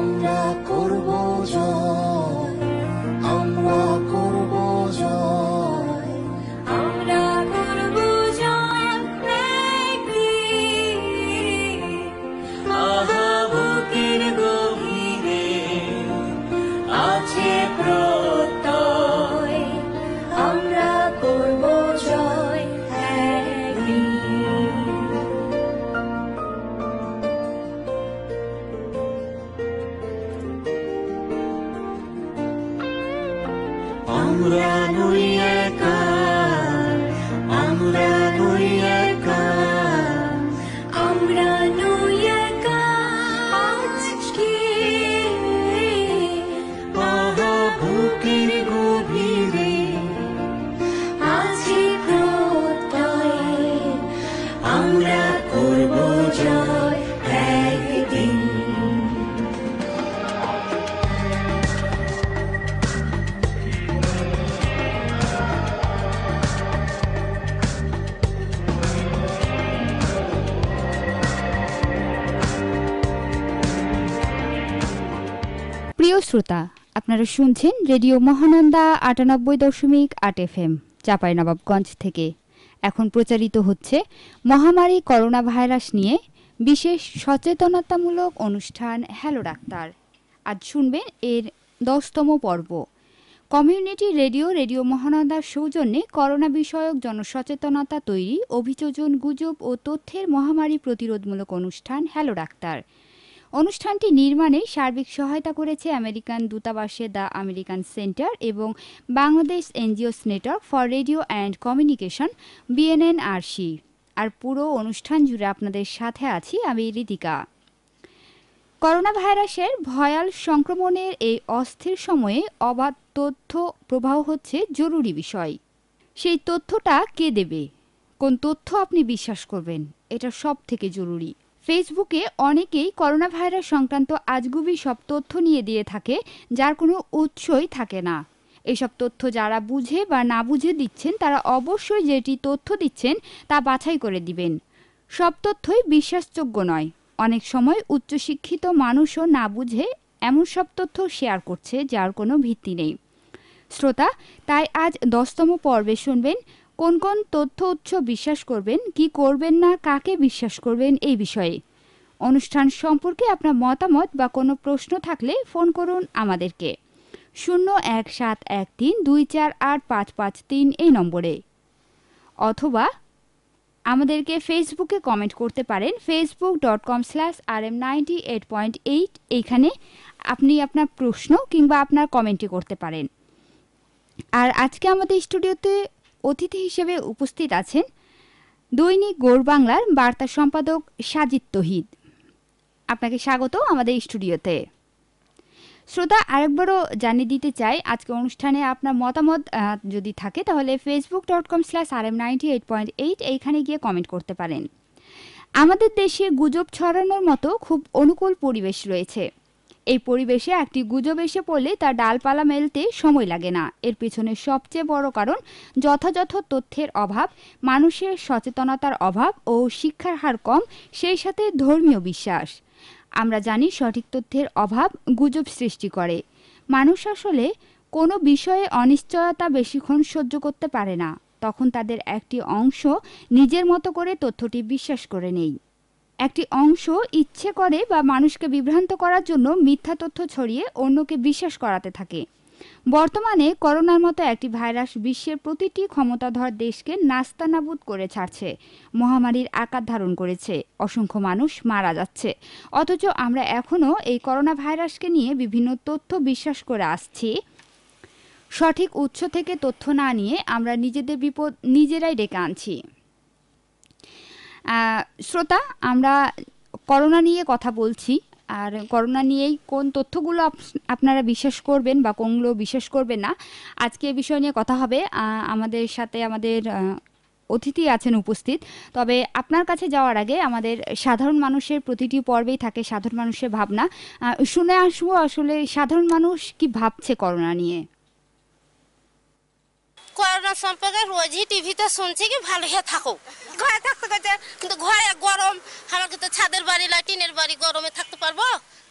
আমরা করব জয় শ্রোতা আপনারা শুনছেন রেডিও মহানন্দা আটানব্বই দশমিক আট এফ এম চাঁপাইনবাবগঞ্জ থেকে এখন প্রচারিত হচ্ছে মহামারী করোনা ভাইরাস নিয়ে বিশেষ সচেতনতামূলক অনুষ্ঠান হ্যালো ডাক্তার আজ শুনবেন এর দশতম পর্ব কমিউনিটি রেডিও রেডিও মহানন্দার সৌজন্যে করোনা বিষয়ক জনসচেতনতা তৈরি অভিযোজন গুজব ও তথ্যের মহামারী প্রতিরোধমূলক অনুষ্ঠান হ্যালো ডাক্তার অনুষ্ঠানটি নির্মাণে সার্বিক সহায়তা করেছে আমেরিকান দূতাবাসে দ্য আমেরিকান সেন্টার এবং Bangladesh NGOs network for radio and communication BNNRC আর পুরো অনুষ্ঠান জুড়ে আপনাদের সাথে আছি আমি ঋতিকা করোনা ভাইরাসের ভয়াল সংক্রমণের এই অস্থির সময়ে অবাধ তথ্য প্রবাহ হচ্ছে জরুরি বিষয় সেই তথ্যটা কে দেবে কোন তথ্য আপনি বিশ্বাস করবেন এটা সব থেকে জরুরি ফেসবুকে অনেকেই করোনাভাইরাস সংক্রান্ত আজগুবি সব তথ্য নিয়ে দিয়ে থাকে যার কোনো উৎসই থাকে না এসব তথ্য যারা বুঝে বা না বুঝে দিচ্ছেন তারা অবশ্যই যেটি তথ্য দিচ্ছেন তা বাছাই করে দিবেন সব তথ্যই বিশ্বাসযোগ্য নয় অনেক সময় উচ্চশিক্ষিত মানুষও না বুঝে এমন সব তথ্য শেয়ার করছে যার কোনো ভিত্তি নেই শ্রোতা তাই আজ দশতম পর্বে শুনবেন কোন কোন তথ্য উৎস বিশ্বাস করবেন কি করবেন না কাকে বিশ্বাস করবেন এই বিষয়ে অনুষ্ঠান সম্পর্কে আপনার মতামত বা কোনো প্রশ্ন থাকলে ফোন করুন আমাদেরকে শূন্য এক সাত এক তিন দুই চার আট পাঁচ পাঁচ তিন এই নম্বরে অথবা আমাদেরকে ফেসবুকে কমেন্ট করতে পারেন Facebook dot com slash R M ninety eight point eight এইখানে আপনি আপনার প্রশ্ন কিংবা আপনার কমেন্টই করতে পারেন আর আজকে আমাদের স্টুডিওতে অতিথি হিসেবে উপস্থিত আছেন দৈনিক গোর বাংলার বার্তা সম্পাদক সাজিদ তহিদ আপনাকে স্বাগত আমাদের স্টুডিওতে শ্রোতা আরেকবারও জানিয়ে দিতে চাই আজকে অনুষ্ঠানে আপনার মতামত যদি থাকে তাহলে Facebook dot com slash R M ninety eight point eight এইখানে গিয়ে কমেন্ট করতে পারেন আমাদের দেশে গুজব ছড়ানোর মতো খুব অনুকূল পরিবেশ রয়েছে এই পরিবেশে একটি গুজব এসে পড়লে তার ডালপালা মেলতে সময় লাগে না এর পিছনে সবচেয়ে বড় কারণ যথাযথ তথ্যের অভাব মানুষের সচেতনতার অভাব ও শিক্ষার হার কম সেই সাথে ধর্মীয় বিশ্বাস আমরা জানি সঠিক তথ্যের অভাব গুজব সৃষ্টি করে মানুষ আসলে কোনো বিষয়ে অনিশ্চয়তা বেশিক্ষণ সহ্য করতে পারে না তখন তাদের একটি অংশ নিজের মতো করে তথ্যটি বিশ্বাস করে নেয় একটি অংশ ইচ্ছে করে বা মানুষকে বিভ্রান্ত করার জন্য মিথ্যা তথ্য ছড়িয়ে অন্যকে বিশ্বাস করাতে থাকে বর্তমানে করোনার মতো একটি ভাইরাস বিশ্বের প্রতিটি ক্ষমতাধর দেশকে নাস্তানাবুদ করে ছাড়ছে মহামারীর আকার ধারণ করেছে অসংখ্য মানুষ মারা যাচ্ছে অথচ আমরা এখনও এই করোনা ভাইরাসকে নিয়ে বিভিন্ন তথ্য বিশ্বাস করে আসছি সঠিক উৎস থেকে তথ্য না নিয়ে আমরা নিজেদের বিপদ নিজেরাই ডেকে আনছি শ্রোতা আমরা করোনা নিয়ে কথা বলছি আর করোনা নিয়েই কোন তথ্যগুলো আপনারা বিশ্বাস করবেন বা কোনগুলো বিশ্বাস করবেন না আজকে এ বিষয় নিয়ে কথা হবে আমাদের সাথে আমাদের অতিথি আছেন উপস্থিত তবে আপনার কাছে যাওয়ার আগে আমাদের সাধারণ মানুষের প্রতিটি পর্বেই থাকে সাধারণ মানুষের ভাবনা শুনে আসবো আসলে সাধারণ মানুষ কি ভাবছে করোনা নিয়ে করোনা সম্পর্কে রোজই টিভিতে শুনছি কি ভালো হয়ে থাকো ঘরে থাকতে গেছে কিন্তু ঘরে গরম আমাকে তো ছাদের বাড়ি না টিনের বাড়ি গরমে থাকতে পারবো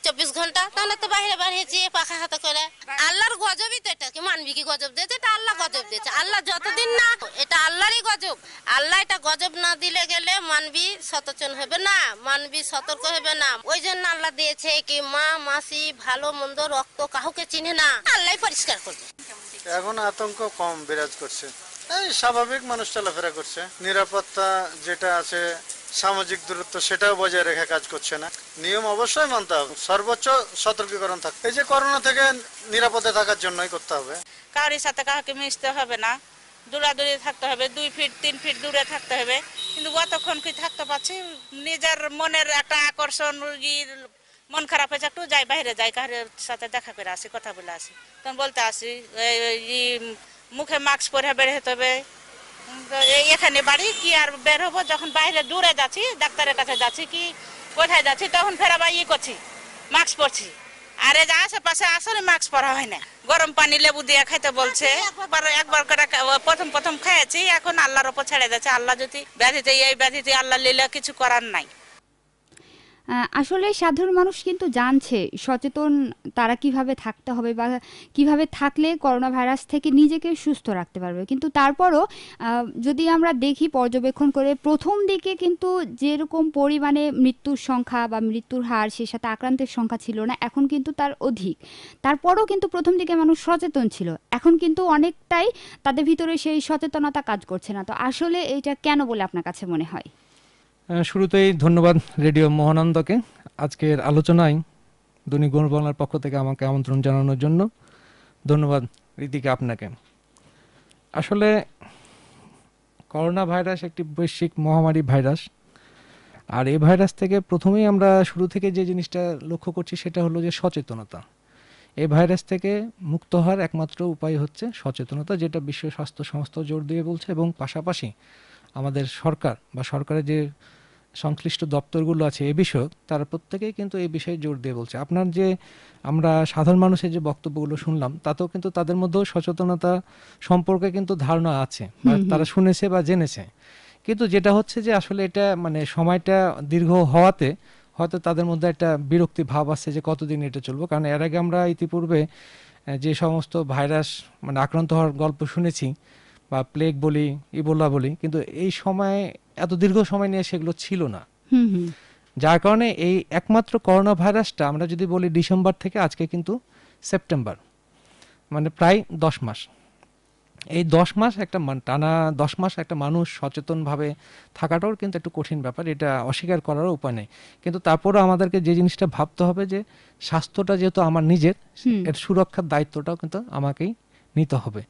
চব্বিশ ঘন্টা তাহলে তো বাইরে বাইরে যেয়ে পাখা হাতে করে আল্লাহর গজবই তো এটা কি মানবি কি গজব দিয়েছে এটা আল্লাহ গজব দিয়েছে আল্লাহ যতদিন না এটা আল্লাহরই গজব আল্লাহ এটা গজব না দিলে গেলে মানবি সচেতন হবে না মানবি সতর্ক হবে না ওই জন্য আল্লাহ দিয়েছে কি মা মাসি ভালো মন্দ রক্ত কাহুকে চিনে না আল্লাহ পরিষ্কার করবে এখন আতঙ্ক কম বিরাজ করছে এই স্বাভাবিক মানুষ চলাফেরা করছে নিরাপত্তা যেটা আছে সামাজিক দূরত্ব সেটাও বজায় রেখে কাজ করছে না নিয়ম অবশ্যই মানতে হবে সর্বোচ্চ সতর্কীকরণ থাকবে এই যে করোনা থেকে নিরাপদে থাকার জন্যই করতে হবে কারি সাথে কাউকে মিশতে হবে না দূরাদূরি থাকতে হবে দুই ফিট তিন ফিট দূরে থাকতে হবে কিন্তু অতক্ষণ কি থাকতে পারছি নিজের মনের একটা আকর্ষণ মন খারাপ হয়েছে একটু যাই বাইরে যাই কার সাথে দেখা করে আসি কথা বলে আসি তখন বলতে আসি এই মুখে মাস্ক পরে বের হতে হবে এখানে বাড়ি কি আর বের হবো যখন বাইরে দূরে যাচ্ছি ডাক্তারের কাছে যাচ্ছি কি কোথায় যাচ্ছি তখন ফের আবার ইয়ে করছি মাস্ক পরছি আরে যে আশেপাশে আসলে মাস্ক পরা হয় না গরম পানি লেবু দিয়ে খাইতে বলছে একবার একবার করে প্রথম প্রথম খাইছি এখন আল্লাহর ওপর ছেড়ে যাচ্ছে আল্লাহ যদি ব্যাধিতে এই ব্যাধিতে আল্লাহ লীলা কিছু করার নাই আসলে সাধারণ মানুষ কিন্তু জানছে সচেতন তারা কিভাবে থাকতে হবে বা কিভাবে থাকলে করোনা ভাইরাস থেকে নিজেকে সুস্থ রাখতে পারবে কিন্তু তারপরও যদি আমরা দেখি পর্যবেক্ষণ করে প্রথম দিকে কিন্তু যেরকম পরিমাণে মৃত্যুর সংখ্যা বা মৃত্যুর হার সে সাথে আক্রান্তের সংখ্যা ছিল না এখন কিন্তু তার অধিক তারপরও কিন্তু প্রথম দিকে মানুষ সচেতন ছিল এখন কিন্তু অনেকটাই তাদের ভিতরে সেই সচেতনতা কাজ করছে না তো আসলে এইটা কেন বলে আপনার কাছে মনে হয় শুরুতেই ধন্যবাদ রেডিও মোহনান্দকে আজকের আলোচনায় দৈনিক গৌর বাংলার পক্ষ থেকে আমাকে আমন্ত্রণ জানানোর জন্য ধন্যবাদ রীতিকে আপনাকে আসলে করোনা ভাইরাস একটি বৈশ্বিক মহামারী ভাইরাস আর এই ভাইরাস থেকে প্রথমেই আমরা শুরু থেকে যে জিনিসটা লক্ষ্য করছি সেটা হলো যে সচেতনতা এই ভাইরাস থেকে মুক্ত হওয়ার একমাত্র উপায় হচ্ছে সচেতনতা যেটা বিশ্ব স্বাস্থ্য সংস্থা জোর দিয়ে বলছে এবং পাশাপাশি আমাদের সরকার বা সরকারের যে সংশ্লিষ্ট দপ্তরগুলো আছে এ বিষয়ে তারা প্রত্যেকেই কিন্তু এই বিষয়ে জোর দিয়ে বলছে আপনার যে আমরা সাধারণ মানুষের যে বক্তব্যগুলো শুনলাম তাতেও কিন্তু তাদের মধ্যেও সচেতনতা সম্পর্কে কিন্তু ধারণা আছে তারা শুনেছে বা জেনেছে কিন্তু যেটা হচ্ছে যে আসলে এটা মানে সময়টা দীর্ঘ হওয়াতে হয়তো তাদের মধ্যে একটা বিরক্তি ভাব আছে যে কতদিন এটা চলবো কারণ এর আগে আমরা ইতিপূর্বে যে সমস্ত ভাইরাস মানে আক্রান্ত হওয়ার গল্প শুনেছি বা প্লেগ বলি ইবোলা বলি কিন্তু এই সময় এত দীর্ঘ সময় নিয়ে সেগুলো ছিল না যার কারণে এই একমাত্র করোনা ভাইরাসটা আমরা যদি বলি ডিসেম্বর থেকে আজকে কিন্তু সেপ্টেম্বর মানে প্রায় দশ মাস এই দশ মাস একটা টানা দশ মাস একটা মানুষ সচেতনভাবে থাকাটাও কিন্তু একটু কঠিন ব্যাপার এটা অস্বীকার করারও উপায় নেই কিন্তু তারপরও আমাদেরকে যে জিনিসটা ভাবতে হবে যে স্বাস্থ্যটা যেহেতু আমার নিজের এর সুরক্ষার দায়িত্বটাও কিন্তু আমাকেই নিতে হবে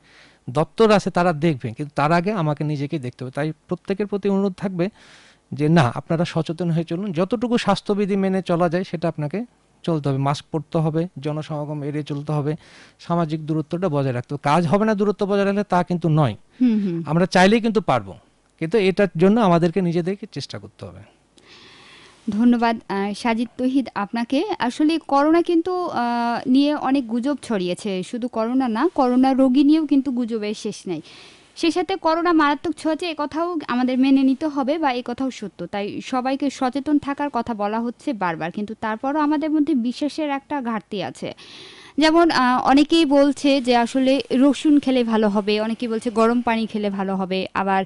দপ্তর আছে তারা দেখবে কিন্তু তার আগে আমাকে নিজেকে দেখতে হবে তাই প্রত্যেকের প্রতি অনুরোধ থাকবে যে না আপনারা সচেতন হয়ে চলুন যতটুকু স্বাস্থ্যবিধি মেনে চলা যায় সেটা আপনাকে চলতে হবে মাস্ক পরতে হবে জনসমাগম এড়িয়ে চলতে হবে সামাজিক দূরত্বটা বজায় রাখতে হবে কাজ হবে না দূরত্ব বজায় রাখলে তা কিন্তু নয় আমরা চাইলেই কিন্তু পারবো কিন্তু এটার জন্য আমাদেরকে নিজেদেরকে চেষ্টা করতে হবে ধন্যবাদ সাজিদ তহিদ আপনাকে আসলে করোনা কিন্তু নিয়ে অনেক গুজব ছড়িয়েছে শুধু করোনা না করোনা রোগী নিয়েও কিন্তু গুজবের শেষ নাই সেই সাথে করোনা মারাত্মক ছোঁয়াচে এ কথাও আমাদের মেনে নিতে হবে বা এ কথাও সত্য তাই সবাইকে সচেতন থাকার কথা বলা হচ্ছে বারবার কিন্তু তারপরও আমাদের মধ্যে বিশ্বাসের একটা ঘাটতি আছে যেমন অনেকেই বলছে যে আসলে রসুন খেলে ভালো হবে অনেকেই বলছে গরম পানি খেলে ভালো হবে আবার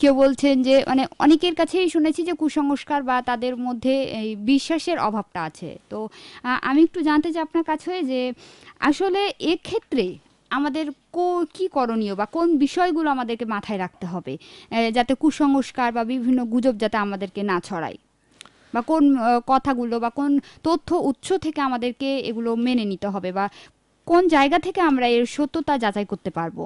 কেউ বলছেন যে মানে অনেকের কাছেই শুনেছি যে কুসংস্কার বা তাদের মধ্যে এই বিশ্বাসের অভাবটা আছে তো আমি একটু জানতে চাই আপনার কাছে যে আসলে এক্ষেত্রে আমাদের কো কি করণীয় বা কোন বিষয়গুলো আমাদেরকে মাথায় রাখতে হবে যাতে কুসংস্কার বা বিভিন্ন গুজব যাতে আমাদেরকে না ছড়ায় বা কোন কথাগুলো বা কোন তথ্য উৎস থেকে আমাদেরকে এগুলো মেনে নিতে হবে বা কোন জায়গা থেকে আমরা এর সত্যতা যাচাই করতে পারবো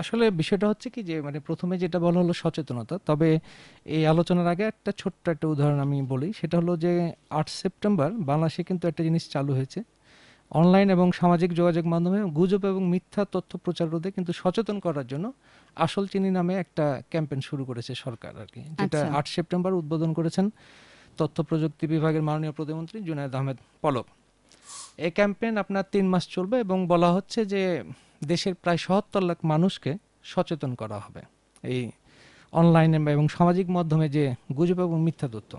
আসলে বিষয়টা হচ্ছে কি যে মানে প্রথমে যেটা বলা হলো সচেতনতা তবে এই আলোচনার আগে একটা ছোট্ট একটা উদাহরণ আমি বলি সেটা হলো যে আট সেপ্টেম্বর বাংলাদেশে কিন্তু একটা জিনিস চালু হয়েছে অনলাইন এবং সামাজিক যোগাযোগ মাধ্যমে গুজব এবং মিথ্যা তথ্য প্রচার রোধে কিন্তু সচেতন করার জন্য আসল চিনি নামে একটা ক্যাম্পেন শুরু করেছে সরকার আর কি যেটা আচ্ছা। আট সেপ্টেম্বর উদ্বোধন করেছেন তথ্য প্রযুক্তি বিভাগের মাননীয় প্রতিমন্ত্রী জুনায়দ আহমেদ পলক এই ক্যাম্পেন আপনার তিন মাস চলবে এবং বলা হচ্ছে যে দেশের প্রায় সহত্তর লাখ মানুষকে সচেতন করা হবে এই অনলাইনে এবং সামাজিক মাধ্যমে যে গুজব এবং মিথ্যা তথ্য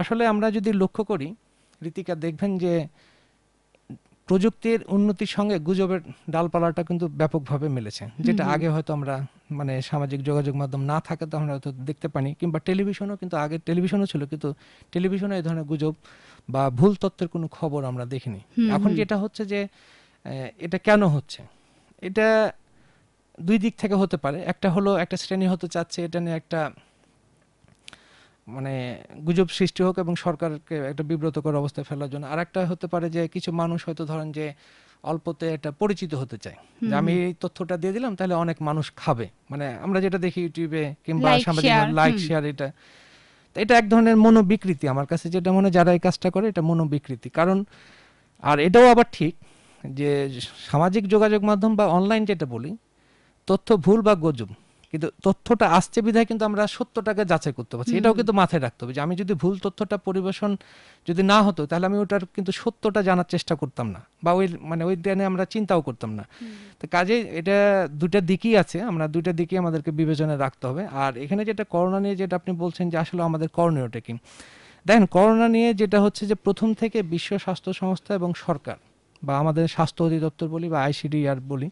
আসলে আমরা যদি লক্ষ্য করি রীতিকা দেখবেন যে প্রযুক্তির উন্নতির সঙ্গে গুজবের ডালপালাটা কিন্তু ব্যাপকভাবে মিলেছে যেটা আগে হয়তো আমরা মানে সামাজিক যোগাযোগ মাধ্যম না তো আমরা হয়তো দেখতে পাইনি কিংবা টেলিভিশনও কিন্তু আগে টেলিভিশনও ছিল কিন্তু টেলিভিশনে এই ধরনের গুজব বা ভুল তত্ত্বের কোনো খবর আমরা দেখিনি এখন যেটা হচ্ছে যে এটা কেন হচ্ছে এটা দুই দিক থেকে হতে পারে একটা হলো একটা শ্রেণী হতে চাচ্ছে এটা নিয়ে একটা মানে গুজব সৃষ্টি হোক এবং সরকারকে একটা বিব্রতকর অবস্থায় ফেলার জন্য আর একটা হতে পারে যে কিছু মানুষ হয়তো ধরেন যে অল্পতে এটা পরিচিত হতে চায় যে আমি এই তথ্যটা দিয়ে দিলাম তাহলে অনেক মানুষ খাবে মানে আমরা যেটা দেখি ইউটিউবে কিংবা সামাজিক লাইক শেয়ার এটা এটা এক ধরনের মনোবিকৃতি আমার কাছে যেটা মনে যারা এই কাজটা করে এটা মনোবিকৃতি কারণ আর এটাও আবার ঠিক যে সামাজিক যোগাযোগ মাধ্যম বা অনলাইন যেটা বলি তথ্য ভুল বা গজব কিন্তু তথ্যটা আসছে বিধায় কিন্তু আমরা সত্যটাকে যাচাই করতে পারছি এটাও কিন্তু মাথায় রাখতে হবে যে আমি যদি ভুল তথ্যটা পরিবেশন যদি না হতো তাহলে আমি ওটার কিন্তু সত্যটা জানার চেষ্টা করতাম না বা ওই মানে ওই জ্ঞানে আমরা চিন্তাও করতাম না তো কাজে এটা দুটা দিকই আছে আমরা দুইটা দিকই আমাদেরকে বিবেচনা রাখতে হবে আর এখানে যেটা করোনা নিয়ে যেটা আপনি বলছেন যে আসলে আমাদের করণীয়টা কি দেখেন করোনা নিয়ে যেটা হচ্ছে যে প্রথম থেকে বিশ্ব স্বাস্থ্য সংস্থা এবং সরকার বা আমাদের স্বাস্থ্য অধিদপ্তর বলি বা আইসিডিআর বলি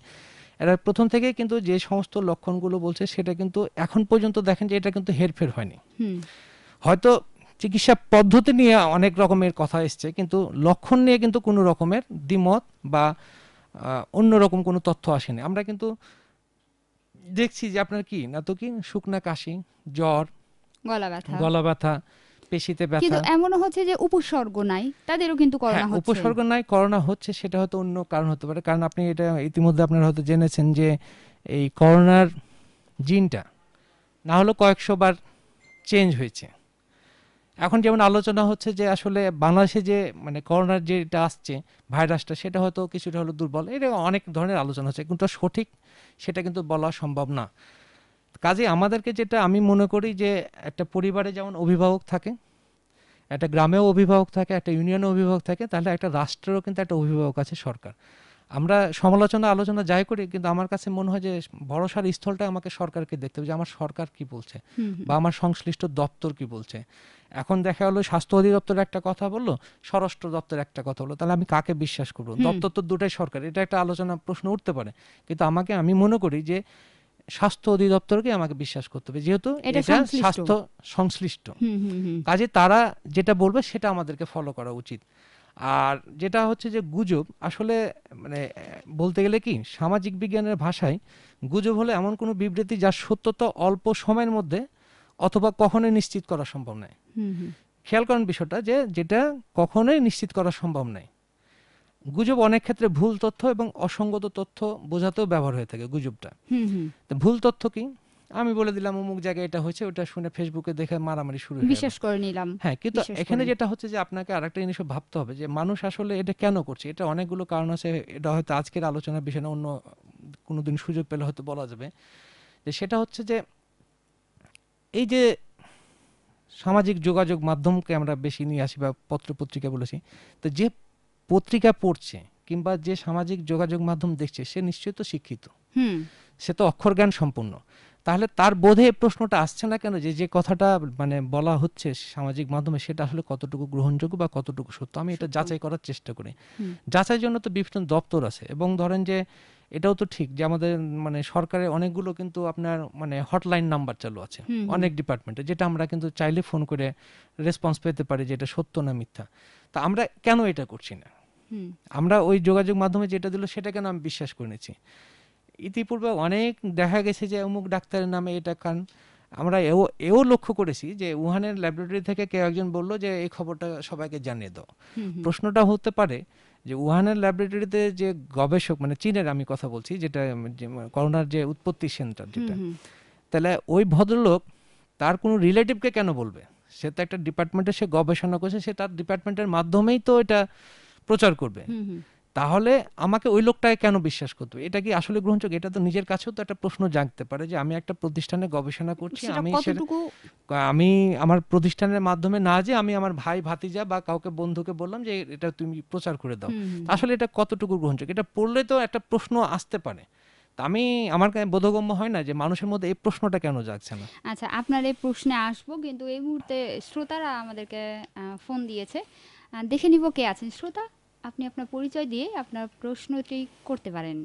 এটা প্রথম থেকে কিন্তু যে সমস্ত লক্ষণগুলো বলছে সেটা কিন্তু এখন পর্যন্ত দেখেন যে এটা কিন্তু হেরফের হয়নি হয়তো চিকিৎসা পদ্ধতি নিয়ে অনেক রকমের কথা এসছে কিন্তু লক্ষণ নিয়ে কিন্তু কোনো রকমের দ্বিমত বা অন্যরকম কোনো তথ্য আসেনি আমরা কিন্তু দেখছি যে আপনার কি না তো কি শুকনা কাশি জ্বর গলা ব্যথা গলা ব্যথা পেশিতে ব্যথা কিন্তু হচ্ছে যে উপসর্গ নাই তাদেরও কিন্তু করোনা হ্যাঁ, হচ্ছে উপসর্গ নাই করোনা হচ্ছে সেটা হয়তো অন্য কারণ হতে পারে কারণ আপনি এটা ইতিমধ্যে আপনারা হয়তো জেনেছেন যে এই করোনার জিনটা না কয়েকশো বার চেঞ্জ হয়েছে এখন যেমন আলোচনা হচ্ছে যে আসলে বাংলাদেশে যে মানে করোনার যেটা আসছে ভাইরাসটা সেটা হয়তো কিছুটা হলো দুর্বল এটা অনেক ধরনের আলোচনা হচ্ছে কিন্তু সঠিক সেটা কিন্তু বলা সম্ভব না কাজে আমাদেরকে যেটা আমি মনে করি যে একটা পরিবারে যেমন অভিভাবক থাকে একটা গ্রামেও অভিভাবক থাকে একটা ইউনিয়নে অভিভাবক থাকে তাহলে একটা রাষ্ট্রেরও কিন্তু একটা অভিভাবক আছে সরকার আমরা সমালোচনা আলোচনা যাই করি কিন্তু আমার কাছে মনে হয় যে ভরসার স্থলটা আমাকে সরকারকে দেখতে হবে যে আমার সরকার কি বলছে বা আমার সংশ্লিষ্ট দপ্তর কি বলছে এখন দেখা গেলো স্বাস্থ্য অধিদপ্তর একটা কথা বললো স্বরাষ্ট্র দপ্তর একটা কথা বললো তাহলে আমি কাকে বিশ্বাস করবো দপ্তর তো দুটাই সরকার এটা একটা আলোচনা প্রশ্ন উঠতে পারে কিন্তু আমাকে আমি মনে করি যে স্বাস্থ্য অধিদপ্তরকে আমাকে বিশ্বাস করতে হবে যেহেতু এটা স্বাস্থ্য সংশ্লিষ্ট কাজে তারা যেটা বলবে সেটা আমাদেরকে ফলো করা উচিত আর যেটা হচ্ছে যে গুজব আসলে মানে বলতে গেলে কি সামাজিক বিজ্ঞানের ভাষায় গুজব হলে এমন কোনো বিবৃতি যার সত্যতা অল্প সময়ের মধ্যে অথবা কখনোই নিশ্চিত করা সম্ভব নয় খেয়াল করেন বিষয়টা যে যেটা কখনোই নিশ্চিত করা সম্ভব নয় গুজব অনেক ক্ষেত্রে ভুল তথ্য এবং অসঙ্গত তথ্য বোঝাতেও ব্যবহার হয়ে থাকে গুজবটা ভুল তথ্য কি আমি বলে দিলাম অমুক জায়গায় এটা হয়েছে ওটা শুনে ফেসবুকে দেখে মারামারি শুরু বিশ্বাস করে নিলাম হ্যাঁ কিন্তু এখানে যেটা হচ্ছে যে আপনাকে আরেকটা জিনিস ভাবতে হবে যে মানুষ আসলে এটা কেন করছে এটা অনেকগুলো কারণ আছে এটা হয়তো আজকের আলোচনার বিষয় না অন্য কোনো দিন সুযোগ পেলে হয়তো বলা যাবে যে সেটা হচ্ছে যে এই যে সামাজিক যোগাযোগ মাধ্যমকে আমরা বেশি নিয়ে আসি বা পত্রপত্রিকা বলেছি তো যে পত্রিকা পড়ছে কিংবা যে সামাজিক যোগাযোগ মাধ্যম দেখছে সে নিশ্চয়ই তো শিক্ষিত সে তো অক্ষর জ্ঞান সম্পূর্ণ তাহলে তার বোধে প্রশ্নটা আসছে না কেন যে যে কথাটা মানে বলা হচ্ছে সামাজিক মাধ্যমে সেটা আসলে কতটুকু গ্রহণযোগ্য বা কতটুকু সত্য আমি এটা যাচাই করার চেষ্টা করি যাচাইয়ের জন্য তো বিভিন্ন দপ্তর আছে এবং ধরেন যে এটাও তো ঠিক যে আমাদের মানে সরকারের অনেকগুলো কিন্তু আপনার মানে হটলাইন নাম্বার চালু আছে অনেক ডিপার্টমেন্টে যেটা আমরা কিন্তু চাইলে ফোন করে রেসপন্স পেতে পারি যে এটা সত্য না মিথ্যা তা আমরা কেন এটা করছি না আমরা ওই যোগাযোগ মাধ্যমে যেটা দিল সেটা কেন আমি বিশ্বাস করে নিচ্ছি ইতিপূর্বে অনেক দেখা গেছে যে অমুক ডাক্তারের নামে এটা কারণ আমরা এও এও লক্ষ্য করেছি যে উহানের ল্যাবরেটরি থেকে কেউ একজন বললো যে এই খবরটা সবাইকে জানিয়ে দাও প্রশ্নটা হতে পারে যে উহানের ল্যাবরেটরিতে যে গবেষক মানে চীনের আমি কথা বলছি যেটা করোনার যে উৎপত্তি সেন্টার যেটা তাহলে ওই ভদ্রলোক তার কোনো রিলেটিভকে কেন বলবে সে তো একটা ডিপার্টমেন্টে সে গবেষণা করছে সে তার ডিপার্টমেন্টের মাধ্যমেই তো এটা প্রচার করবে তাহলে আমাকে ওই লোকটাকে কেন বিশ্বাস করতে এটা কি আসলে গ্রহণযোগ্য এটা তো নিজের কাছেও তো একটা প্রশ্ন জানতে পারে যে আমি একটা প্রতিষ্ঠানে গবেষণা করছি আমি আমি আমার প্রতিষ্ঠানের মাধ্যমে না যে আমি আমার ভাই ভাতিজা বা কাউকে বন্ধুকে বললাম যে এটা তুমি প্রচার করে দাও আসলে এটা কতটুকু গ্রহণযোগ্য এটা পড়লে তো একটা প্রশ্ন আসতে পারে আমি আমার কাছে বোধগম্য হয় না যে মানুষের মধ্যে এই প্রশ্নটা কেন যাচ্ছে না আচ্ছা আপনার এই প্রশ্নে আসবো কিন্তু এই মুহূর্তে শ্রোতারা আমাদেরকে ফোন দিয়েছে দেখে নিব কে আছেন শ্রোতা আপনি আপনার পরিচয় দিয়ে আপনার প্রশ্নটি করতে পারেন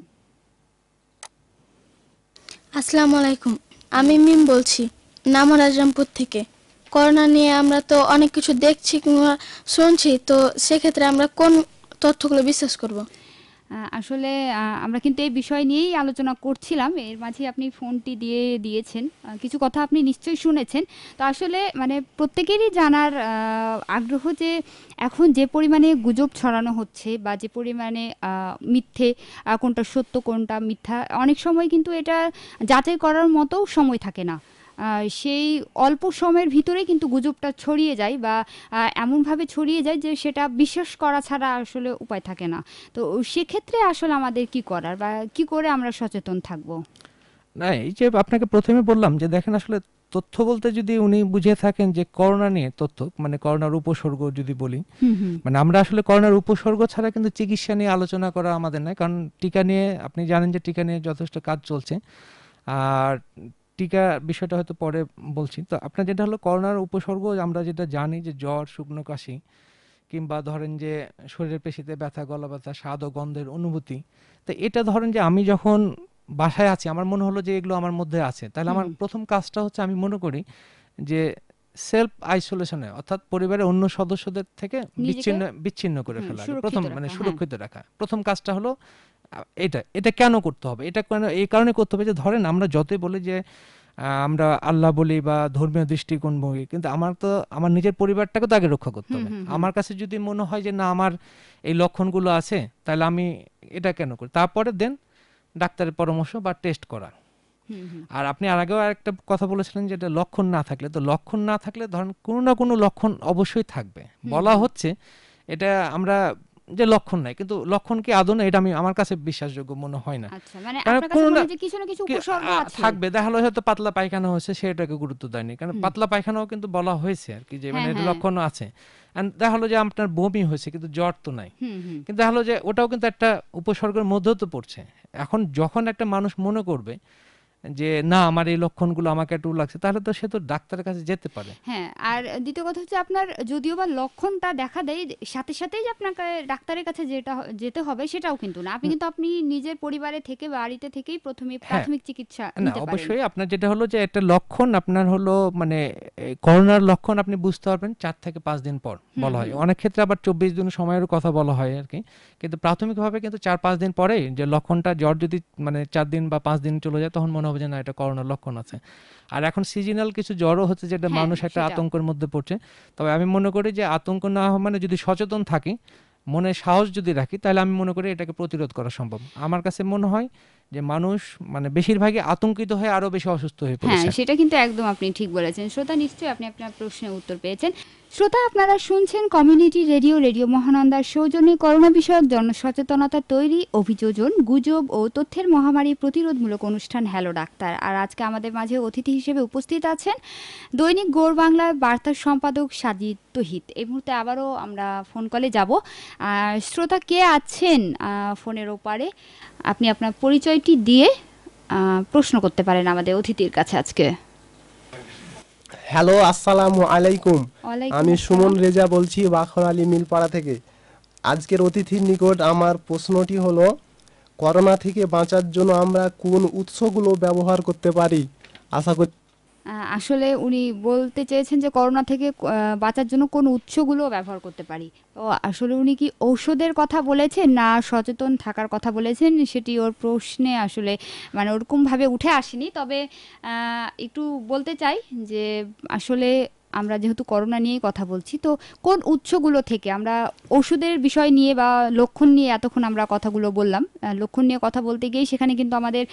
আসসালামু আলাইকুম আমি মিম বলছি নামর আজরামপুর থেকে করোনা নিয়ে আমরা তো অনেক কিছু দেখছি কিংবা শুনছি তো সেক্ষেত্রে আমরা কোন তথ্যগুলো বিশ্বাস করবো আসলে আমরা কিন্তু এই বিষয় নিয়েই আলোচনা করছিলাম এর মাঝে আপনি ফোনটি দিয়ে দিয়েছেন কিছু কথা আপনি নিশ্চয়ই শুনেছেন তো আসলে মানে প্রত্যেকেরই জানার আগ্রহ যে এখন যে পরিমাণে গুজব ছড়ানো হচ্ছে বা যে পরিমাণে মিথ্যে কোনটা সত্য কোনটা মিথ্যা অনেক সময় কিন্তু এটা যাচাই করার মতো সময় থাকে না সেই অল্প সময়ের ভিতরে কিন্তু গুজবটা ছড়িয়ে যায় বা এমনভাবে ছড়িয়ে যায় যে সেটা বিশ্বাস করা ছাড়া আসলে উপায় থাকে না তো সেক্ষেত্রে আসলে আমাদের কি করার বা কি করে আমরা সচেতন থাকব না এই যে আপনাকে প্রথমে বললাম যে দেখেন আসলে তথ্য বলতে যদি উনি বুঝে থাকেন যে করোনা নিয়ে তথ্য মানে করোনার উপসর্গ যদি বলি মানে আমরা আসলে করোনার উপসর্গ ছাড়া কিন্তু চিকিৎসা নিয়ে আলোচনা করা আমাদের নয় কারণ টিকা নিয়ে আপনি জানেন যে টিকা নিয়ে যথেষ্ট কাজ চলছে আর টিকা বিষয়টা হয়তো পরে বলছি তো আপনার যেটা হলো করোনার উপসর্গ আমরা যেটা জানি যে জ্বর শুকনো কাশি কিংবা ধরেন যে শরীরের পেশিতে ব্যথা গলা ব্যথা স্বাদ ও গন্ধের অনুভূতি তো এটা ধরেন যে আমি যখন বাসায় আছি আমার মনে হলো যে এগুলো আমার মধ্যে আছে তাহলে আমার প্রথম কাজটা হচ্ছে আমি মনে করি যে সেলফ আইসোলেশনে অর্থাৎ পরিবারের অন্য সদস্যদের থেকে বিচ্ছিন্ন বিচ্ছিন্ন করে ফেলা প্রথম মানে হ্যাঁ। সুরক্ষিত রাখা প্রথম কাজটা হলো এটা এটা কেন করতে হবে এটা কেন এই কারণে করতে হবে যে ধরেন আমরা যতই বলি যে আমরা আল্লাহ বলি বা ধর্মীয় দৃষ্টিকোণ ভঙ্গি কিন্তু আমার তো আমার নিজের পরিবারটাকে তো আগে রক্ষা করতে হবে আমার কাছে যদি মনে হয় যে না আমার এই লক্ষণগুলো আছে তাহলে আমি এটা কেন করি তারপরে দেন ডাক্তারের পরামর্শ বা টেস্ট করা আর আপনি আর আগেও একটা কথা বলেছিলেন যে এটা লক্ষণ না থাকলে তো লক্ষণ না থাকলে ধরেন কোনো না কোনো লক্ষণ অবশ্যই থাকবে বলা হচ্ছে এটা আমরা যে লক্ষণ নাই কিন্তু লক্ষণ কি আদৌ না এটা আমি আমার কাছে বিশ্বাসযোগ্য মনে হয় না আচ্ছা, মানে কিছু না থাকবে দেখা হয়তো পাতলা পায়খানা হয়েছে সেটাকে গুরুত্ব দেয়নি কারণ পাতলা পায়খানাও কিন্তু বলা হয়েছে আর কি যে হ্যাঁ, মানে হ্যাঁ। লক্ষণ আছে দেখা হলো যে আপনার বমি হয়েছে কিন্তু জ্বর তো নাই কিন্তু দেখা যে ওটাও কিন্তু একটা উপসর্গের মধ্যে তো পড়ছে এখন যখন একটা মানুষ মনে করবে যে না আমার এই লক্ষণগুলো আমাকে একটু লাগছে তাহলে তো সে তো ডাক্তারের কাছে যেতে পারে হ্যাঁ আর দ্বিতীয় কথা হচ্ছে আপনার যদিও বা লক্ষণটা দেখা দেয় সাথে সাথেই আপনাকে ডাক্তারের কাছে যেটা যেতে হবে সেটাও কিন্তু না আপনি কিন্তু আপনি নিজের পরিবারে থেকে বাড়িতে থেকেই প্রথমে হ্যাঁ। প্রাথমিক চিকিৎসা না অবশ্যই আপনার যেটা হলো যে একটা লক্ষণ আপনার হলো মানে করোনার লক্ষণ আপনি বুঝতে পারবেন চার থেকে পাঁচ দিন পর বলা হয় অনেক ক্ষেত্রে আবার চব্বিশ দিন সময়ের কথা বলা হয় আর কি কিন্তু প্রাথমিকভাবে কিন্তু চার পাঁচ দিন পরে যে লক্ষণটা জ্বর যদি মানে চার দিন বা পাঁচ দিন চলে যায় তখন মনে হবে যে না এটা করোনার লক্ষণ আছে আর এখন সিজনাল কিছু জ্বরও হচ্ছে যেটা হ্যাঁ, মানুষ একটা আতঙ্কের মধ্যে পড়ছে তবে আমি মনে করি যে আতঙ্ক না হওয়া মানে যদি সচেতন থাকি মনে সাহস যদি রাখি তাহলে আমি মনে করি এটাকে প্রতিরোধ করা সম্ভব আমার কাছে মনে হয় যে মানুষ মানে বেশিরভাগই আতঙ্কিত হয়ে আরো বেশি অসুস্থ হয়ে পড়ছে হ্যাঁ সেটা কিন্তু একদম আপনি ঠিক বলেছেন শ্রোতা নিশ্চয়ই আপনি আপনার প্রশ্নের উত্তর পেয়েছেন শ্রোতা আপনারা শুনছেন কমিউনিটি রেডিও রেডিও মহানন্দার সৌজন্যে করোনা বিষয়ক জনসচেতনতা তৈরি অভিযোজন গুজব ও তথ্যের মহামারী প্রতিরোধমূলক অনুষ্ঠান হ্যালো ডাক্তার আর আজকে আমাদের মাঝে অতিথি হিসেবে উপস্থিত আছেন দৈনিক গোড় বাংলার বার্তা সম্পাদক সাজিদ তহিত এই মুহূর্তে আবারও আমরা ফোন কলে যাব শ্রোতা কে আছেন ফোনের ওপারে আপনি আপনার পরিচয়টি দিয়ে প্রশ্ন করতে পারেন আমাদের অতিথির কাছে আজকে হ্যালো আসসালামু আলাইকুম আমি সুমন রেজা বলছি বাখর আলী মিলপাড়া থেকে আজকের অতিথির নিকট আমার প্রশ্নটি হলো করোনা থেকে বাঁচার জন্য আমরা কোন উৎসগুলো ব্যবহার করতে পারি আশা করি আসলে উনি বলতে চেয়েছেন যে করোনা থেকে বাঁচার জন্য কোন উৎসগুলো ব্যবহার করতে পারি তো আসলে উনি কি ঔষধের কথা বলেছেন না সচেতন থাকার কথা বলেছেন সেটি ওর প্রশ্নে আসলে মানে ওরকমভাবে উঠে আসেনি তবে একটু বলতে চাই যে আসলে আমরা যেহেতু করোনা নিয়েই কথা বলছি তো কোন উৎসগুলো থেকে আমরা ওষুধের বিষয় নিয়ে বা লক্ষণ নিয়ে এতক্ষণ আমরা কথাগুলো বললাম লক্ষণ নিয়ে কথা বলতে গিয়ে সেখানে কিন্তু আমাদের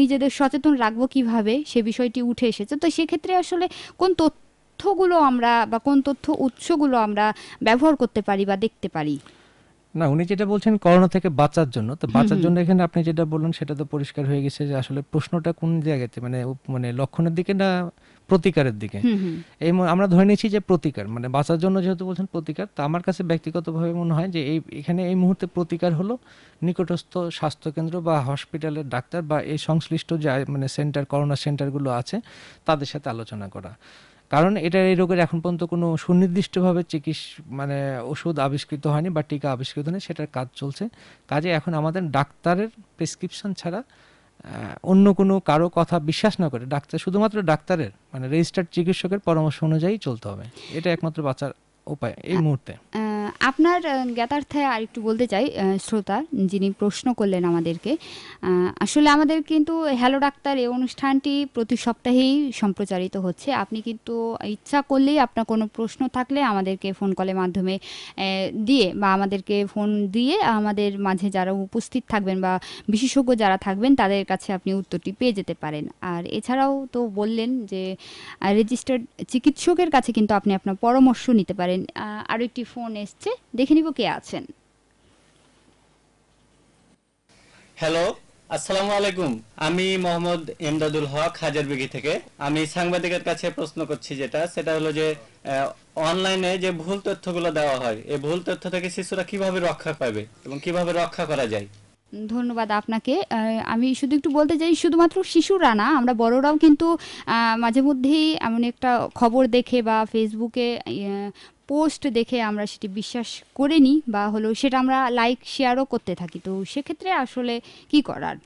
নিজেদের সচেতন রাখবো কিভাবে সে বিষয়টি উঠে এসেছে তো সেক্ষেত্রে আসলে কোন তথ্যগুলো আমরা বা কোন তথ্য উৎসগুলো আমরা ব্যবহার করতে পারি বা দেখতে পারি না উনি যেটা বলছেন করোনা থেকে বাঁচার জন্য তো বাঁচার জন্য এখানে আপনি যেটা বললেন সেটা তো পরিষ্কার হয়ে গেছে যে আসলে প্রশ্নটা কোন জায়গাতে মানে মানে লক্ষণের দিকে না প্রতিকারের দিকে এই আমরা ধরে নিচ্ছি যে প্রতিকার মানে বাঁচার জন্য যেহেতু বলছেন প্রতিকার তা আমার কাছে ব্যক্তিগতভাবে মনে হয় যে এই এখানে এই মুহূর্তে প্রতিকার হলো নিকটস্থ স্বাস্থ্যকেন্দ্র বা হসপিটালের ডাক্তার বা এই সংশ্লিষ্ট যে মানে সেন্টার করোনা সেন্টারগুলো আছে তাদের সাথে আলোচনা করা কারণ এটা এই রোগের এখন পর্যন্ত কোনো সুনির্দিষ্টভাবে চিকিৎস মানে ওষুধ আবিষ্কৃত হয়নি বা টিকা আবিষ্কৃত হয়নি সেটার কাজ চলছে কাজে এখন আমাদের ডাক্তারের প্রেসক্রিপশন ছাড়া অন্য কোনো কারো কথা বিশ্বাস না করে ডাক্তার শুধুমাত্র ডাক্তারের মানে রেজিস্টার্ড চিকিৎসকের পরামর্শ অনুযায়ী চলতে হবে এটা একমাত্র বাচ্চার উপায় এই মুহূর্তে আপনার জ্ঞাতার্থে আর একটু বলতে চাই শ্রোতা যিনি প্রশ্ন করলেন আমাদেরকে আসলে আমাদের কিন্তু হ্যালো ডাক্তার এই অনুষ্ঠানটি প্রতি সপ্তাহেই সম্প্রচারিত হচ্ছে আপনি কিন্তু ইচ্ছা করলেই আপনার কোনো প্রশ্ন থাকলে আমাদেরকে ফোন কলের মাধ্যমে দিয়ে বা আমাদেরকে ফোন দিয়ে আমাদের মাঝে যারা উপস্থিত থাকবেন বা বিশেষজ্ঞ যারা থাকবেন তাদের কাছে আপনি উত্তরটি পেয়ে যেতে পারেন আর এছাড়াও তো বললেন যে রেজিস্টার্ড চিকিৎসকের কাছে কিন্তু আপনি আপনার পরামর্শ নিতে পারেন পারেন আরো একটি ফোন এসছে দেখে নিব কে আছেন হ্যালো আসসালামু আলাইকুম আমি মোহাম্মদ এমদাদুল হক হাজারবিগি থেকে আমি সাংবাদিকের কাছে প্রশ্ন করছি যেটা সেটা হলো যে অনলাইনে যে ভুল তথ্যগুলো দেওয়া হয় এই ভুল তথ্য থেকে শিশুরা কিভাবে রক্ষা পাবে এবং কিভাবে রক্ষা করা যায় ধন্যবাদ আপনাকে আমি শুধু একটু বলতে চাই শুধুমাত্র শিশুরা না আমরা বড়রাও কিন্তু মাঝে মধ্যেই এমন একটা খবর দেখে বা ফেসবুকে পোস্ট দেখে আমরা সেটি বিশ্বাস করে নিই বা হলো সেটা আমরা লাইক শেয়ারও করতে থাকি তো সেক্ষেত্রে আসলে কি করার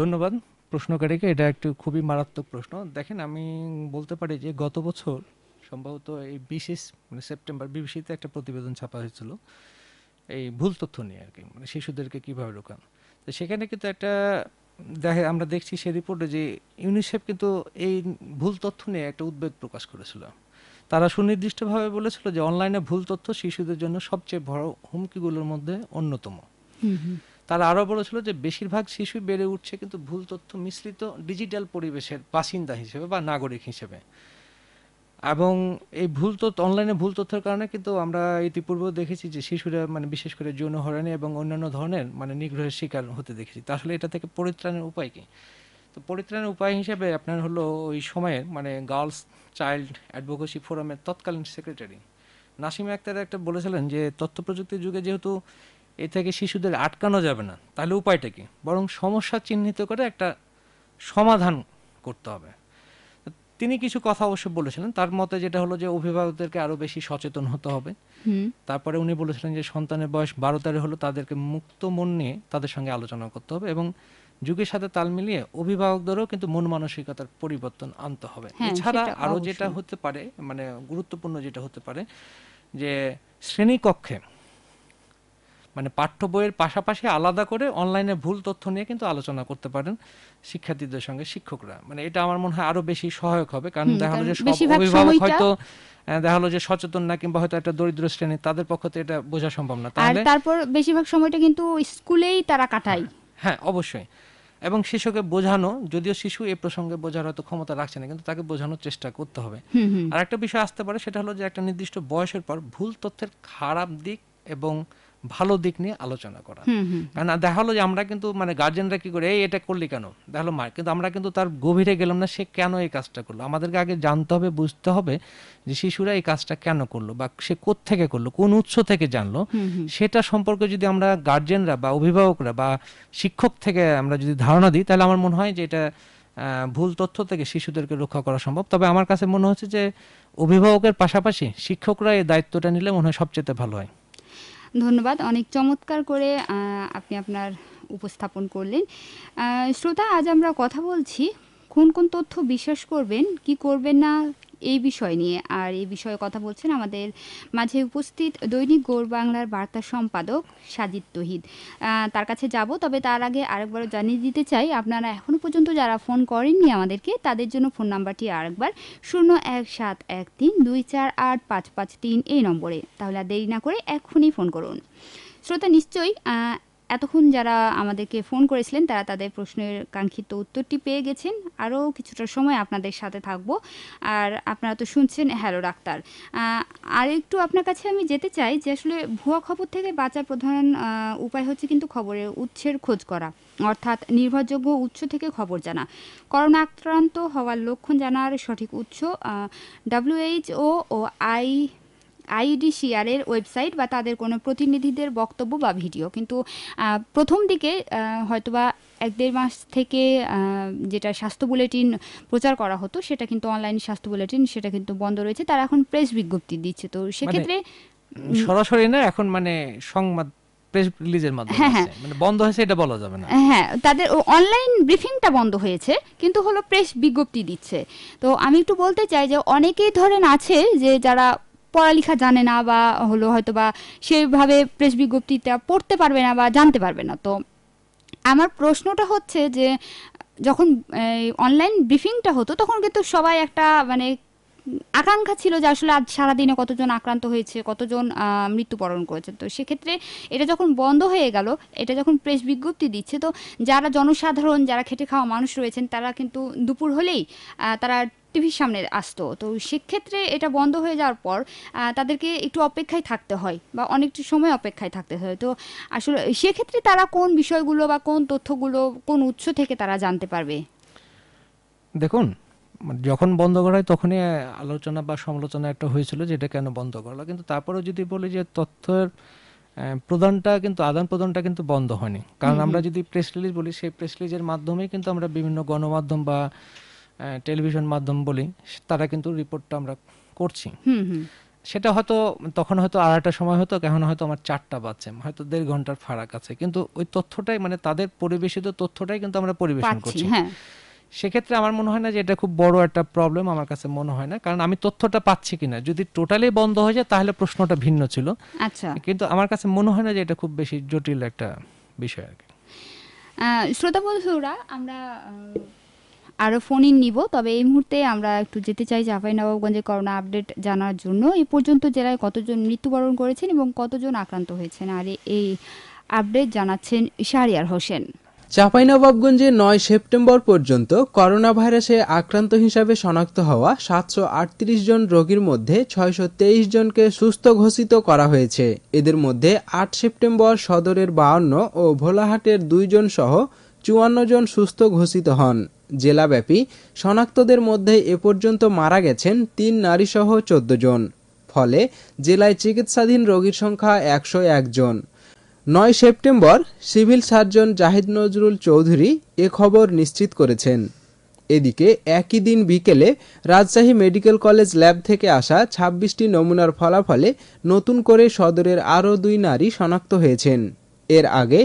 ধন্যবাদ প্রশ্নকারীকে এটা একটু খুবই মারাত্মক প্রশ্ন দেখেন আমি বলতে পারি যে গত বছর সম্ভবত এই বিশেষ মানে সেপ্টেম্বর বিবিসিতে একটা প্রতিবেদন ছাপা হয়েছিল এই ভুল তথ্য নিয়ে আর কি মানে শিশুদেরকে কীভাবে ঢোকানো তো সেখানে কিন্তু একটা দেখে আমরা দেখছি সে রিপোর্টে যে ইউনিসেফ কিন্তু এই ভুল তথ্য নিয়ে একটা উদ্বেগ প্রকাশ করেছিল তারা সুনির্দিষ্টভাবে বলেছিল যে অনলাইনে ভুল তথ্য শিশুদের জন্য সবচেয়ে বড় হুমকিগুলোর মধ্যে অন্যতম তারা আরও বলেছিল যে বেশিরভাগ শিশু বেড়ে উঠছে কিন্তু ভুল তথ্য মিশ্রিত ডিজিটাল পরিবেশের বাসিন্দা হিসেবে বা নাগরিক হিসেবে এবং এই ভুল তথ্য অনলাইনে ভুল তথ্যের কারণে কিন্তু আমরা ইতিপূর্বেও দেখেছি যে শিশুরা মানে বিশেষ করে যৌন হয়রানি এবং অন্যান্য ধরনের মানে নিগ্রহের শিকার হতে দেখেছি তাহলে এটা থেকে পরিত্রাণের উপায় কী তো পরিত্রাণের উপায় হিসেবে আপনার হলো ওই সময়ে মানে গার্লস চাইল্ড অ্যাডভোকেসি ফোরামের তৎকালীন সেক্রেটারি নাসিম আক্তার একটা বলেছিলেন যে তথ্য প্রযুক্তির যুগে যেহেতু এ থেকে শিশুদের আটকানো যাবে না তাহলে উপায়টা কি বরং সমস্যা চিহ্নিত করে একটা সমাধান করতে হবে তিনি কিছু কথা অবশ্য বলেছিলেন তার মতে যেটা হলো যে অভিভাবকদেরকে আরো বেশি সচেতন হতে হবে তারপরে উনি বলেছিলেন যে সন্তানের বয়স বারো তেরো হলো তাদেরকে মুক্ত মন নিয়ে তাদের সঙ্গে আলোচনা করতে হবে এবং যুগের সাথে তাল মিলিয়ে অভিভাবকদেরও কিন্তু মন মানসিকতার পরিবর্তন আনতে হবে হ্যাঁ, এছাড়া আরও যেটা হতে পারে মানে গুরুত্বপূর্ণ যেটা হতে পারে যে শ্রেণীকক্ষে মানে পাঠ্য বইয়ের পাশাপাশি আলাদা করে অনলাইনে ভুল তথ্য নিয়ে কিন্তু আলোচনা করতে পারেন শিক্ষার্থীদের সঙ্গে শিক্ষকরা মানে এটা আমার মনে হয় আরো বেশি সহায়ক হবে কারণ দেখা যে সব অভিভাবক হয়তো দেখা যে সচেতন না কিংবা হয়তো একটা দরিদ্র শ্রেণী তাদের পক্ষ থেকে এটা বোঝা সম্ভব না তারপর বেশিরভাগ সময়টা কিন্তু স্কুলেই তারা কাটায় হ্যাঁ, হ্যাঁ অবশ্যই এবং শিশুকে বোঝানো যদিও শিশু এ প্রসঙ্গে বোঝার হয়তো ক্ষমতা রাখছে না কিন্তু তাকে বোঝানোর চেষ্টা করতে হবে আর একটা বিষয় আসতে পারে সেটা হলো যে একটা নির্দিষ্ট বয়সের পর ভুল তথ্যের খারাপ দিক এবং ভালো দিক নিয়ে আলোচনা করা কারণ দেখা হলো যে আমরা কিন্তু মানে গার্জেনরা কি করে এই এটা করলি কেন দেখা হলো মা কিন্তু আমরা কিন্তু তার গভীরে গেলাম না সে কেন এই কাজটা করলো আমাদেরকে আগে জানতে হবে বুঝতে হবে যে শিশুরা এই কাজটা কেন করলো বা সে থেকে করলো কোন উৎস থেকে জানলো সেটা সম্পর্কে যদি আমরা গার্জেনরা বা অভিভাবকরা বা শিক্ষক থেকে আমরা যদি ধারণা দিই তাহলে আমার মনে হয় যে এটা ভুল তথ্য থেকে শিশুদেরকে রক্ষা করা সম্ভব তবে আমার কাছে মনে হচ্ছে যে অভিভাবকের পাশাপাশি শিক্ষকরা এই দায়িত্বটা নিলে মনে হয় সবচেয়ে ভালো হয় ধন্যবাদ অনেক চমৎকার করে আপনি আপনার উপস্থাপন করলেন শ্রোতা আজ আমরা কথা বলছি কোন কোন তথ্য বিশ্বাস করবেন কি করবেন না এই বিষয় নিয়ে আর এই বিষয়ে কথা বলছেন আমাদের মাঝে উপস্থিত দৈনিক গৌর বাংলার বার্তা সম্পাদক সাজিদ তহিদ তার কাছে যাব তবে তার আগে আরেকবার জানিয়ে দিতে চাই আপনারা এখনও পর্যন্ত যারা ফোন করেননি আমাদেরকে তাদের জন্য ফোন নাম্বারটি আরেকবার শূন্য এক সাত এক তিন দুই চার আট পাঁচ পাঁচ তিন এই নম্বরে তাহলে আর দেরি না করে এখনই ফোন করুন শ্রোতা নিশ্চয়ই এতক্ষণ যারা আমাদেরকে ফোন করেছিলেন তারা তাদের প্রশ্নের কাঙ্ক্ষিত উত্তরটি পেয়ে গেছেন আরও কিছুটা সময় আপনাদের সাথে থাকব আর আপনারা তো শুনছেন হ্যালো ডাক্তার আর একটু আপনার কাছে আমি যেতে চাই যে আসলে ভুয়া খবর থেকে বাঁচার প্রধান উপায় হচ্ছে কিন্তু খবরের উৎসের খোঁজ করা অর্থাৎ নির্ভরযোগ্য উৎস থেকে খবর জানা করোনা আক্রান্ত হওয়ার লক্ষণ জানার সঠিক উৎস ডাব্লিউএইচও ও আই আইডিসিআরের ওয়েবসাইট বা তাদের কোনো প্রতিনিধিদের বক্তব্য বা ভিডিও কিন্তু প্রথম দিকে হয়তোবা এক দেড় মাস থেকে যেটা স্বাস্থ্য বুলেটিন প্রচার করা হতো সেটা কিন্তু অনলাইন স্বাস্থ্য বুলেটিন সেটা কিন্তু বন্ধ রয়েছে তারা এখন প্রেস বিজ্ঞপ্তি দিচ্ছে তো সেক্ষেত্রে মানে, সরাসরি না এখন মানে সংবাদ হ্যাঁ, হ্যাঁ। মানে বন্ধ হয়েছে বলা যাবে না হ্যাঁ তাদের অনলাইন ব্রিফিংটা বন্ধ হয়েছে কিন্তু হলো প্রেস বিজ্ঞপ্তি দিচ্ছে তো আমি একটু বলতে চাই যে অনেকেই ধরেন আছে যে যারা পড়ালেখা জানে না বা হলো হয়তো বা সেভাবে প্রেস বিজ্ঞপ্তিটা পড়তে পারবে না বা জানতে পারবে না তো আমার প্রশ্নটা হচ্ছে যে যখন অনলাইন ব্রিফিংটা হতো তখন কিন্তু সবাই একটা মানে আকাঙ্ক্ষা ছিল যে আসলে আজ সারাদিনে কতজন আক্রান্ত হয়েছে কতজন মৃত্যুবরণ করেছে তো সেক্ষেত্রে এটা যখন বন্ধ হয়ে গেল এটা যখন প্রেস বিজ্ঞপ্তি দিচ্ছে তো যারা জনসাধারণ যারা খেটে খাওয়া মানুষ রয়েছেন তারা কিন্তু দুপুর হলেই তারা টিভির সামনে আসতো তো সেক্ষেত্রে এটা বন্ধ হয়ে যাওয়ার পর তাদেরকে একটু অপেক্ষায় থাকতে হয় বা অনেকটা সময় অপেক্ষায় থাকতে হয় তো আসলে সেক্ষেত্রে তারা কোন বিষয়গুলো বা কোন তথ্যগুলো কোন উৎস থেকে তারা জানতে পারবে দেখুন যখন বন্ধ করা হয় তখনই আলোচনা বা সমালোচনা একটা হয়েছিল যে এটা কেন বন্ধ করলো কিন্তু তারপরেও যদি বলি যে তথ্যের প্রদানটা কিন্তু আদান প্রদানটা কিন্তু বন্ধ হয়নি কারণ আমরা যদি প্রেস রিলিজ বলি সেই প্রেস রিলিজের মাধ্যমেই কিন্তু আমরা বিভিন্ন গণমাধ্যম বা টেলিভিশন মাধ্যম বলি তারা কিন্তু রিপোর্টটা আমরা করছি সেটা হয়তো তখন হয়তো আড়াইটার সময় হতো কেন হয়তো আমার চারটা বাজছে হয়তো দেড় ঘন্টার ফারাক আছে কিন্তু ওই তথ্যটাই মানে তাদের পরিবেশিত তথ্যটাই কিন্তু আমরা পরিবেশন করছি হ্যাঁ। সেক্ষেত্রে আমার মনে হয় না যে এটা খুব বড় একটা প্রবলেম আমার কাছে মনে হয় না কারণ আমি তথ্যটা পাচ্ছি কিনা যদি টোটালি বন্ধ হয়ে যায় তাহলে প্রশ্নটা ভিন্ন ছিল আচ্ছা কিন্তু আমার কাছে মনে হয় না যে এটা খুব বেশি জটিল একটা বিষয় আর কি শ্রোতা বন্ধুরা আমরা আরও ফোন ইন নিব তবে এই মুহূর্তে আমরা একটু যেতে চাই নবাবগঞ্জে করোনা আপডেট জানার জন্য এ পর্যন্ত জেলায় কতজন মৃত্যুবরণ করেছেন এবং কতজন আক্রান্ত হয়েছেন আর এই আপডেট জানাচ্ছেন শাহরিয়ার হোসেন চাঁপাইনবাবগঞ্জে নয় সেপ্টেম্বর পর্যন্ত করোনা ভাইরাসে আক্রান্ত হিসাবে শনাক্ত হওয়া সাতশো আটত্রিশ জন রোগীর মধ্যে ছয়শো তেইশ জনকে সুস্থ ঘোষিত করা হয়েছে এদের মধ্যে আট সেপ্টেম্বর সদরের বাহান্ন ও ভোলাহাটের দুইজন সহ চুয়ান্ন জন সুস্থ ঘোষিত হন জেলাব্যাপী শনাক্তদের মধ্যে এ পর্যন্ত মারা গেছেন তিন নারীসহ চোদ্দ জন ফলে জেলায় চিকিৎসাধীন রোগীর সংখ্যা একশো একজন নয় September civil surgeon Zahid Nazrul Chowdhury এ খবর নিশ্চিত করেছেন এদিকে একই দিন বিকেলে রাজশাহী মেডিকেল কলেজ ল্যাব থেকে আসা ছাব্বিশটি নমুনার ফলাফলে নতুন করে সদরের আরও দুই নারী শনাক্ত হয়েছেন এর আগে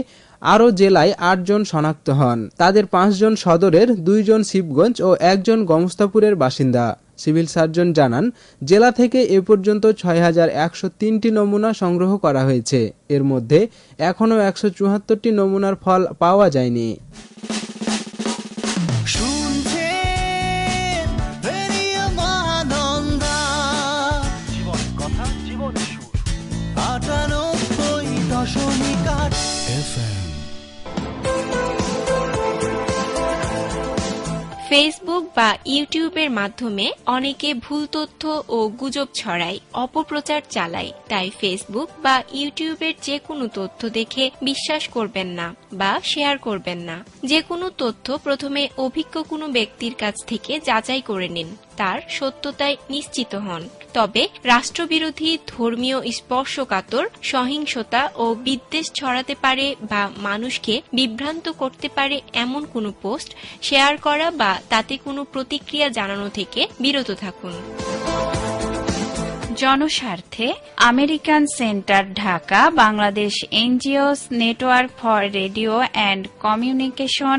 আরও জেলায় আটজন শনাক্ত হন তাদের পাঁচজন সদরের দুইজন শিবগঞ্জ ও একজন গমস্তাপুরের বাসিন্দা সিভিল সার্জন জানান জেলা থেকে এ পর্যন্ত ছয় হাজার একশো তিনটি নমুনা সংগ্রহ করা হয়েছে এর মধ্যে এখনও একশো চুয়াত্তরটি নমুনার ফল পাওয়া যায়নি ফেসবুক বা ইউটিউবের মাধ্যমে অনেকে ভুল তথ্য ও গুজব ছড়ায় অপপ্রচার চালায় তাই ফেসবুক বা ইউটিউবের যে কোনো তথ্য দেখে বিশ্বাস করবেন না বা শেয়ার করবেন না যে কোনো তথ্য প্রথমে অভিজ্ঞ কোনো ব্যক্তির কাছ থেকে যাচাই করে নিন তার সত্যতায় নিশ্চিত হন তবে রাষ্ট্রবিরোধী ধর্মীয় স্পর্শকাতর সহিংসতা ও বিদ্বেষ ছড়াতে পারে বা মানুষকে বিভ্রান্ত করতে পারে এমন কোনো পোস্ট শেয়ার করা বা তাতে কোনো প্রতিক্রিয়া জানানো থেকে বিরত থাকুন জনস্বার্থে American centre Dhaka Bangladesh NGOs network for radio and communication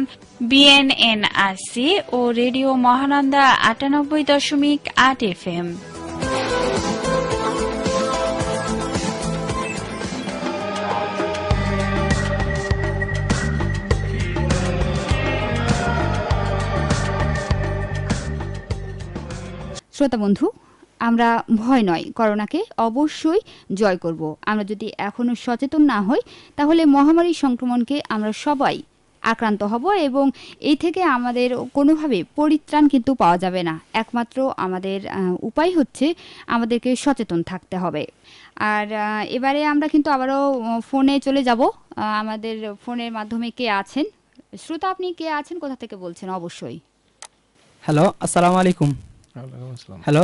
BNNRC ও রেডিও মহানন্দা আটানব্বই দশমিক আট এফ এম শ্রোতা বন্ধু আমরা ভয় নয় করোনাকে অবশ্যই জয় করব আমরা যদি এখনও সচেতন না হই তাহলে মহামারী সংক্রমণকে আমরা সবাই আক্রান্ত হব এবং এই থেকে আমাদের কোনোভাবে পরিত্রাণ কিন্তু পাওয়া যাবে না একমাত্র আমাদের উপায় হচ্ছে আমাদেরকে সচেতন থাকতে হবে আর এবারে আমরা কিন্তু আবারও ফোনে চলে যাব আমাদের ফোনের মাধ্যমে কে আছেন শ্রোতা আপনি কে আছেন কোথা থেকে বলছেন অবশ্যই হ্যালো আসসালামু আলাইকুম হ্যালো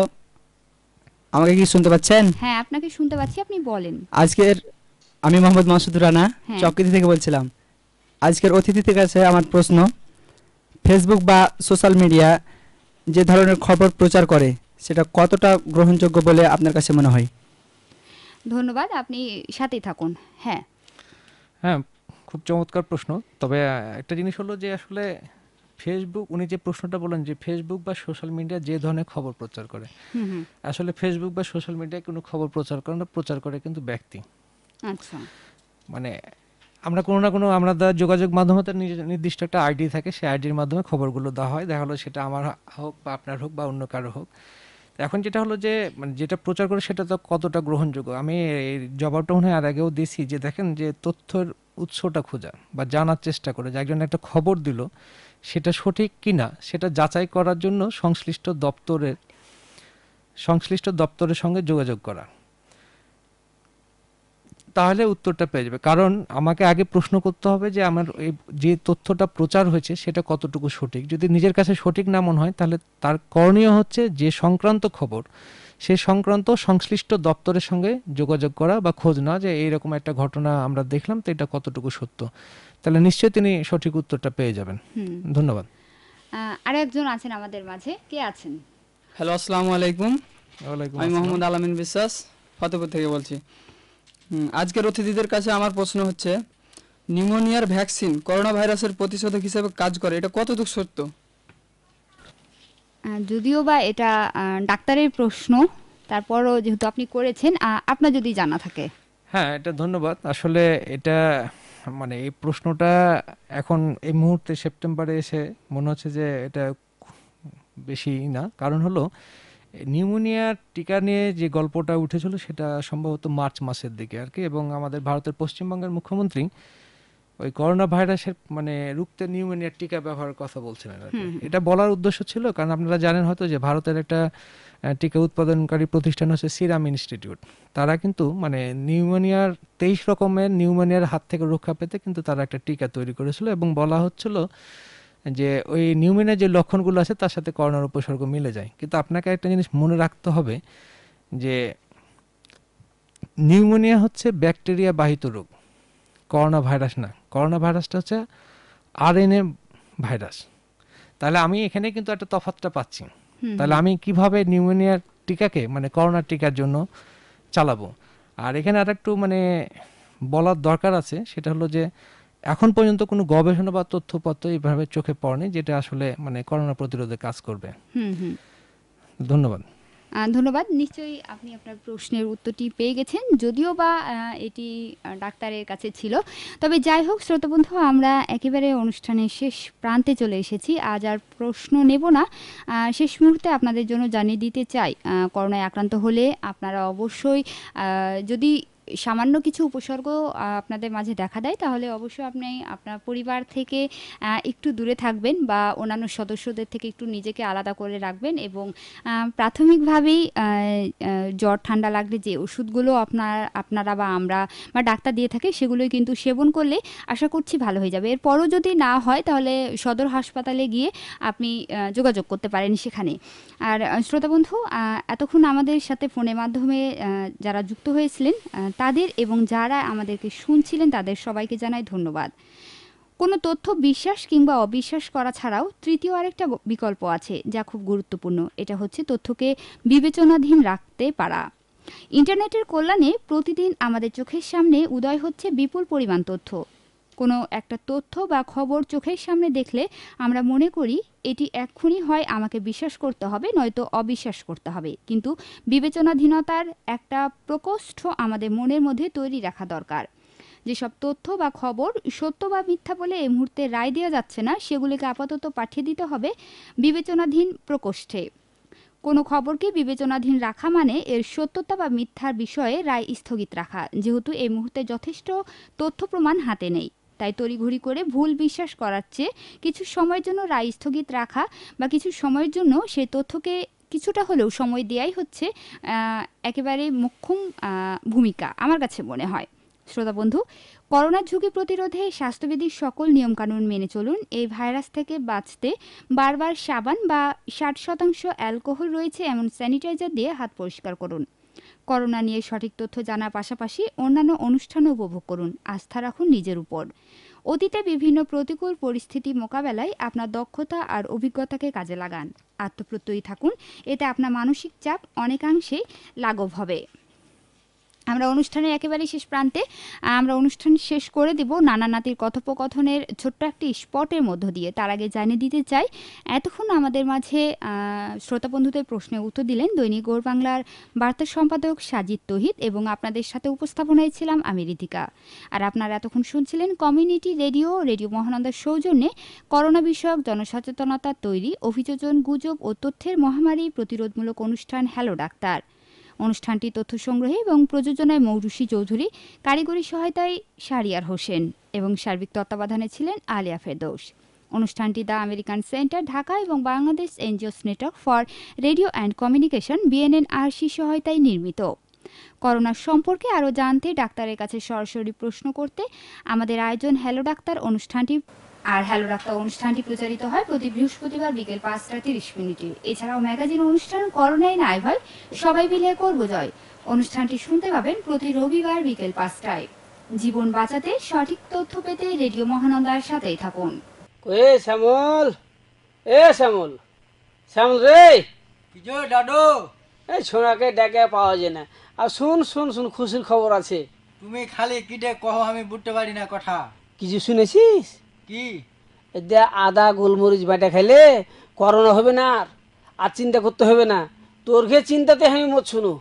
আমাকে কি শুনতে পাচ্ছেন হ্যাঁ আপনাকে শুনতে পাচ্ছি আপনি বলেন আজকের আমি মোহাম্মদ মাসুদ রানা হ্যাঁ। চকিতি থেকে বলছিলাম আজকের অতিথিদের কাছে আমার প্রশ্ন ফেসবুক বা সোশ্যাল মিডিয়া যে ধরনের খবর প্রচার করে সেটা কতটা গ্রহণযোগ্য বলে আপনার কাছে মনে হয় ধন্যবাদ আপনি সাথেই থাকুন হ্যাঁ হ্যাঁ খুব চমৎকার প্রশ্ন তবে একটা জিনিস হলো যে আসলে ফেসবুক উনি যে প্রশ্নটা বলেন যে ফেসবুক বা সোশ্যাল মিডিয়া যে ধরনের খবর প্রচার করে আসলে ফেসবুক বা সোশ্যাল মিডিয়ায় কোনো খবর প্রচার করে না প্রচার করে কিন্তু ব্যক্তি আচ্ছা মানে আমরা কোনো না কোনো আমরা যোগাযোগ মাধ্যমে তার নির্দিষ্ট একটা আইডি থাকে সেই আইডির মাধ্যমে খবরগুলো দেওয়া হয় দেখা হলো সেটা আমার হোক বা আপনার হোক বা অন্য কারো হোক এখন যেটা হলো যে মানে যেটা প্রচার করে সেটা তো কতটা গ্রহণযোগ্য আমি জবাবটা মনে হয় আর আগেও দিছি যে দেখেন যে তথ্যের উৎসটা খোঁজা বা জানার চেষ্টা করে যে একজন একটা খবর দিল সেটা সঠিক কি না সেটা যাচাই করার জন্য সংশ্লিষ্ট দপ্তরের সংশ্লিষ্ট দপ্তরের সঙ্গে যোগাযোগ করা তাহলে উত্তরটা পেয়ে যাবে কারণ আমাকে আগে প্রশ্ন করতে হবে যে আমার এই যে তথ্যটা প্রচার হয়েছে সেটা কতটুকু সঠিক যদি নিজের কাছে সঠিক না মনে হয় তাহলে তার করণীয় হচ্ছে যে সংক্রান্ত খবর সে সংক্রান্ত সংশ্লিষ্ট দপ্তরের সঙ্গে যোগাযোগ করা বা খোঁজ না যে এইরকম একটা ঘটনা আমরা দেখলাম তো এটা কতটুকু সত্য তাহলে নিশ্চয়ই তিনি সঠিক উত্তরটা পেয়ে যাবেন ধন্যবাদ আর একজন আছেন আমাদের মাঝে কে আছেন হ্যালো আসসালামু আলাইকুম আমি মোহাম্মদ আলামিন বিশ্বাস ফতেপুর থেকে বলছি আজকের অতিথিদের কাছে আমার প্রশ্ন হচ্ছে নিউমোনিয়ার ভ্যাকসিন করোনা ভাইরাসের প্রতিষেধক হিসেবে কাজ করে এটা কতটুকু সত্য যদিও বা এটা ডাক্তারের প্রশ্ন তারপরও যেহেতু আপনি করেছেন আপনার যদি জানা থাকে হ্যাঁ এটা ধন্যবাদ আসলে এটা মানে এই প্রশ্নটা এখন এই মুহূর্তে সেপ্টেম্বরে এসে মনে হচ্ছে যে এটা বেশি না কারণ হলো নিউমোনিয়ার টিকা নিয়ে যে গল্পটা উঠেছিল সেটা সম্ভবত মার্চ মাসের দিকে আর কি এবং আমাদের ভারতের পশ্চিমবঙ্গের মুখ্যমন্ত্রী ওই করোনা ভাইরাসের মানে রুখতে নিউমোনিয়ার টিকা ব্যবহারের কথা বলছিলেন আর এটা বলার উদ্দেশ্য ছিল কারণ আপনারা জানেন হয়তো যে ভারতের একটা টিকা উৎপাদনকারী প্রতিষ্ঠান হচ্ছে সিরাম ইনস্টিটিউট তারা কিন্তু মানে নিউমোনিয়ার তেইশ রকমের নিউমোনিয়ার হাত থেকে রক্ষা পেতে কিন্তু তারা একটা টিকা তৈরি করেছিল এবং বলা হচ্ছিল যে ওই নিউমোনিয়ার যে লক্ষণগুলো আছে তার সাথে করোনার উপসর্গ মিলে যায় কিন্তু আপনাকে একটা জিনিস মনে রাখতে হবে যে নিউমোনিয়া হচ্ছে ব্যাকটেরিয়া বাহিত রোগ করোনা ভাইরাস না করোনা ভাইরাসটা হচ্ছে আর ভাইরাস তাহলে আমি এখানে কিন্তু একটা তফাতটা পাচ্ছি তাহলে আমি কিভাবে নিউমোনিয়ার টিকাকে মানে করোনার টিকার জন্য চালাবো আর এখানে আর একটু মানে বলার দরকার আছে সেটা হলো যে এখন পর্যন্ত কোনো গবেষণা বা তথ্যপত্র এইভাবে চোখে পড়েনি যেটা আসলে মানে করোনা প্রতিরোধে কাজ করবে ধন্যবাদ ধন্যবাদ নিশ্চয়ই আপনি আপনার প্রশ্নের উত্তরটি পেয়ে গেছেন যদিও বা এটি ডাক্তারের কাছে ছিল তবে যাই হোক শ্রোতবন্ধু আমরা একেবারে অনুষ্ঠানের শেষ প্রান্তে চলে এসেছি আজ আর প্রশ্ন নেব না শেষ মুহূর্তে আপনাদের জন্য জানিয়ে দিতে চাই করোনায় আক্রান্ত হলে আপনারা অবশ্যই যদি সামান্য কিছু উপসর্গ আপনাদের মাঝে দেখা দেয় তাহলে অবশ্যই আপনি আপনার পরিবার থেকে একটু দূরে থাকবেন বা অন্যান্য সদস্যদের থেকে একটু নিজেকে আলাদা করে রাখবেন এবং প্রাথমিকভাবেই জ্বর ঠান্ডা লাগলে যে ওষুধগুলো আপনার আপনারা বা আমরা বা ডাক্তার দিয়ে থাকে সেগুলোই কিন্তু সেবন করলে আশা করছি ভালো হয়ে যাবে এরপরও যদি না হয় তাহলে সদর হাসপাতালে গিয়ে আপনি যোগাযোগ করতে পারেন সেখানে আর শ্রোতা বন্ধু এতক্ষণ আমাদের সাথে ফোনের মাধ্যমে যারা যুক্ত হয়েছিলেন তাদের এবং যারা আমাদেরকে শুনছিলেন তাদের সবাইকে জানাই ধন্যবাদ কোনো তথ্য বিশ্বাস কিংবা অবিশ্বাস করা ছাড়াও তৃতীয় আরেকটা বিকল্প আছে যা খুব গুরুত্বপূর্ণ এটা হচ্ছে তথ্যকে বিবেচনাধীন রাখতে পারা ইন্টারনেটের কল্যাণে প্রতিদিন আমাদের চোখের সামনে উদয় হচ্ছে বিপুল পরিমাণ তথ্য কোনো একটা তথ্য বা খবর চোখের সামনে দেখলে আমরা মনে করি এটি এক্ষুনি হয় আমাকে বিশ্বাস করতে হবে নয়তো অবিশ্বাস করতে হবে কিন্তু বিবেচনাধীনতার একটা প্রকোষ্ঠ আমাদের মনের মধ্যে তৈরি রাখা দরকার যেসব তথ্য বা খবর সত্য বা মিথ্যা বলে এই মুহূর্তে রায় দেওয়া যাচ্ছে না সেগুলিকে আপাতত পাঠিয়ে দিতে হবে বিবেচনাধীন প্রকোষ্ঠে কোনো খবরকে বিবেচনাধীন রাখা মানে এর সত্যতা বা মিথ্যার বিষয়ে রায় স্থগিত রাখা যেহেতু এই মুহূর্তে যথেষ্ট তথ্য প্রমাণ হাতে নেই তাই তড়িঘড়ি করে ভুল বিশ্বাস করার চেয়ে কিছু সময়ের জন্য রায় স্থগিত রাখা বা কিছু সময়ের জন্য সেই তথ্যকে কিছুটা হলেও সময় দেয়াই হচ্ছে একেবারে মোক্ষম ভূমিকা আমার কাছে মনে হয় শ্রোতা বন্ধু করোনার ঝুঁকি প্রতিরোধে স্বাস্থ্যবিধির সকল নিয়মকানুন মেনে চলুন এই ভাইরাস থেকে বাঁচতে বারবার সাবান বা ষাট শতাংশ অ্যালকোহল রয়েছে এমন স্যানিটাইজার দিয়ে হাত পরিষ্কার করুন করোনা নিয়ে সঠিক তথ্য জানার পাশাপাশি অন্যান্য অনুষ্ঠানও উপভোগ করুন আস্থা রাখুন নিজের উপর অতীতে বিভিন্ন প্রতিকূল পরিস্থিতি মোকাবেলায় আপনার দক্ষতা আর অভিজ্ঞতাকে কাজে লাগান আত্মপ্রত্যয়ী থাকুন এতে আপনার মানসিক চাপ অনেকাংশেই লাঘব হবে আমরা অনুষ্ঠানের একেবারেই শেষ প্রান্তে আমরা অনুষ্ঠান শেষ করে দেব নানা নাতির কথোপকথনের ছোট্ট একটি স্পটের মধ্য দিয়ে তার আগে জানিয়ে দিতে চাই এতক্ষণ আমাদের মাঝে শ্রোতা বন্ধুদের প্রশ্নে উত্তর দিলেন দৈনিক গৌর বাংলার বার্তা সম্পাদক সাজিদ তহিদ এবং আপনাদের সাথে উপস্থাপনায় ছিলাম আমি রিতিকা আর আপনারা এতক্ষণ শুনছিলেন কমিউনিটি রেডিও রেডিও মহানন্দার সৌজন্যে করোনা বিষয়ক জনসচেতনতা তৈরি অভিযোজন গুজব ও তথ্যের মহামারী প্রতিরোধমূলক অনুষ্ঠান হ্যালো ডাক্তার অনুষ্ঠানটি তথ্য সংগ্রহে এবং প্রযোজনায় মৌরুষি চৌধুরী কারিগরি সহায়তায় শারিয়ার হোসেন এবং সার্বিক তত্ত্বাবধানে ছিলেন আলিয়া ফেরদৌস অনুষ্ঠানটি দ্য আমেরিকান সেন্টার ঢাকা এবং Bangladesh NGOs network for radio and communication BNNRC সহায়তায় নির্মিত করোনা সম্পর্কে আরও জানতে ডাক্তারের কাছে সরাসরি প্রশ্ন করতে আমাদের আয়োজন হ্যালো ডাক্তার অনুষ্ঠানটি আর হ্যালো ডাক্তার অনুষ্ঠানটি প্রচারিত হয় প্রতি বৃহস্পতিবার বিকেল পাঁচটা তিরিশ মিনিটে এছাড়াও ম্যাগাজিন অনুষ্ঠান করোনায় নাই ভাই সবাই মিলে করবো জয় অনুষ্ঠানটি শুনতে পাবেন প্রতি রবিবার বিকেল পাঁচটায় জীবন বাঁচাতে সঠিক তথ্য পেতে রেডিও মহানন্দার সাথেই থাকুন এ শ্যামল এ শ্যামল শ্যামল রে কিজো ডাডো এই সোনাকে ডেকে পাওয়া যায় না আর শুন শুন শুন খুশির খবর আছে তুমি খালি কিটে কহ আমি বুঝতে পারি না কথা কিছু শুনেছিস কি এটা আদা গোলমরিচ বাটা খাইলে করোনা হবে না আর আর চিন্তা করতে হবে না তোর ঘে চিন্তাতে আমি মত শুনো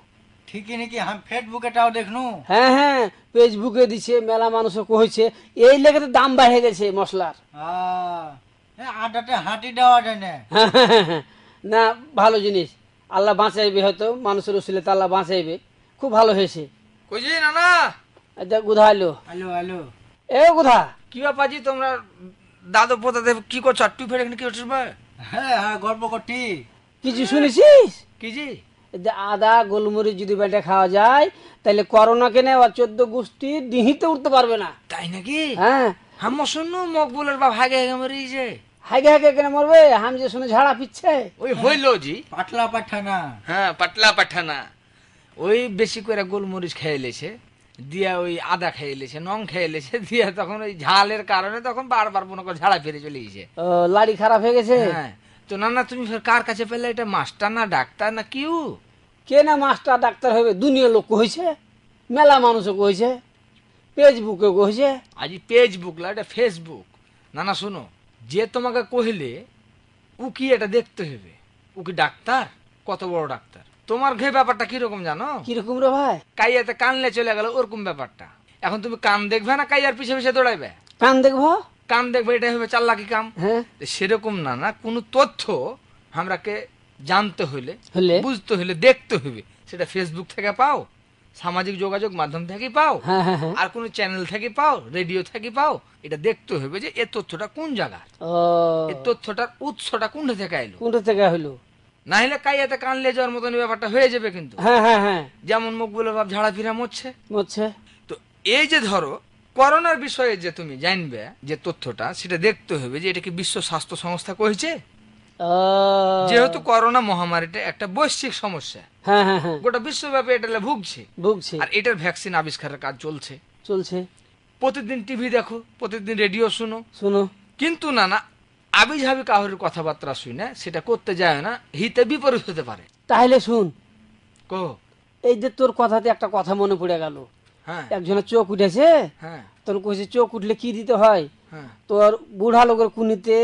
ঠিকই নাকি হ্যাঁ ফেসবুকে টাও দেখনু হ্যাঁ হ্যাঁ ফেসবুকে দিছে মেলা মানুষ কইছে এই লেগে তো দাম বাড়ে গেছে মশলার আটাতে হাঁটি দেওয়া যায় হ্যাঁ, হ্যাঁ, হ্যাঁ, না ভালো জিনিস আল্লাহ বাঁচাইবে হয়তো মানুষের উসিলে তো আল্লাহ বাঁচাইবে খুব ভালো হয়েছে কইছি না না এটা গুধা আলো আলো আলো এ গুধা কি ব্যাপারজি তোমরা দাদু পোতা কি করছো টু ফের কি করছিস ভাই হ্যাঁ হ্যাঁ গল্প করছি কিছু শুনেছিস কি জি আদা গোলমরিচ যদি বেটে খাওয়া যায় তাহলে করোনা কেনে আবার চোদ্দ গোষ্ঠী ডিহিতে উঠতে পারবে না তাই নাকি হ্যাঁ হামো শুনু মকবুলের বাপ হাগে হাগে মরিয়েছে হাগে হাগে কেন মরবে হাম যে শুনে ঝাড়া পিচ্ছে ওই হইলো জি পাতলা পাঠানা হ্যাঁ পাতলা পাঠানা ওই বেশি করে গোলমরিচ খেয়ে লেছে দিয়া ওই আদা খেয়ে নং খেয়ে লেছে দিয়া তখন ওই ঝালের কারণে তখন বারবার মনে করে ঝাড়া ফিরে চলে গেছে লাড়ি খারাপ হয়ে গেছে হ্যাঁ তো না না তুমি কার কাছে পেলে এটা মাস্টার না ডাক্তার না কিউ কে না মাস্টার ডাক্তার হবে দুনিয়া লোক কইছে মেলা মানুষও কইছে ফেসবুকে কইছে আজি ফেসবুক লা এটা ফেসবুক না না শুনো যে তোমাকে কহিলে ও কি এটা দেখতে হবে ও কি ডাক্তার কত বড় ডাক্তার তোমার ঘে ব্যাপারটা কিরকম জানো কিরকম রে ভাই কাইয়াতে কানলে চলে গেল ওরকম ব্যাপারটা এখন তুমি কান দেখবে না কাইয়ার পিছে পিছে দৌড়াইবে কান দেখবো কান দেখবে এটাই হবে চাল্লাকি কাম হ্যাঁ। সেরকম না না কোন তথ্য আমরাকে জানতে হইলে বুঝতে হইলে দেখতে হইবে সেটা ফেসবুক থেকে পাও সামাজিক যোগাযোগ মাধ্যম থেকে পাও হ্যাঁ, হ্যাঁ, আর কোন চ্যানেল থেকে পাও রেডিও থেকে পাও এটা দেখতে হবে যে এ তথ্যটা কোন জায়গা এ তথ্যটার উৎসটা কোনটা থেকে এলো কোনটা থেকে হলো নাহলে হলে কাইয়াতে কান লে যাওয়ার মতন ব্যাপারটা হয়ে যাবে কিন্তু হ্যাঁ, হ্যাঁ, হ্যাঁ। যেমন মকবুলের বাপ ঝাড়া ফিরা মরছে মরছে তো এই যে ধরো করোনার বিষয়ে যে তুমি জানবে যে তথ্যটা সেটা দেখতে হবে যে এটা কি বিশ্ব স্বাস্থ্য সংস্থা যেহেতু করোনা মহামারীটা একটা বৈশ্বিক সমস্যা গোটা বিশ্বব্যাপী এটা ভুগছে ভুগছে আর এটার ভ্যাকসিন আবিষ্কারের কাজ চলছে চলছে প্রতিদিন টিভি দেখো প্রতিদিন রেডিও শুনো শুনো কিন্তু না না আবিঝাবি কাহরের কথাবার্তা শুই না সেটা করতে যায় না হিতে বিপরীত হতে পারে তাহলে শুন কো এই যে তোর কথাতে একটা কথা মনে পড়ে গেল হ্যাঁ একজনের চোখ উঠেছে হ্যাঁ তখন কইছে চোখ উঠলে কি দিতে হয় হ্যাঁ তোর বুড়া লোকের কুনিতে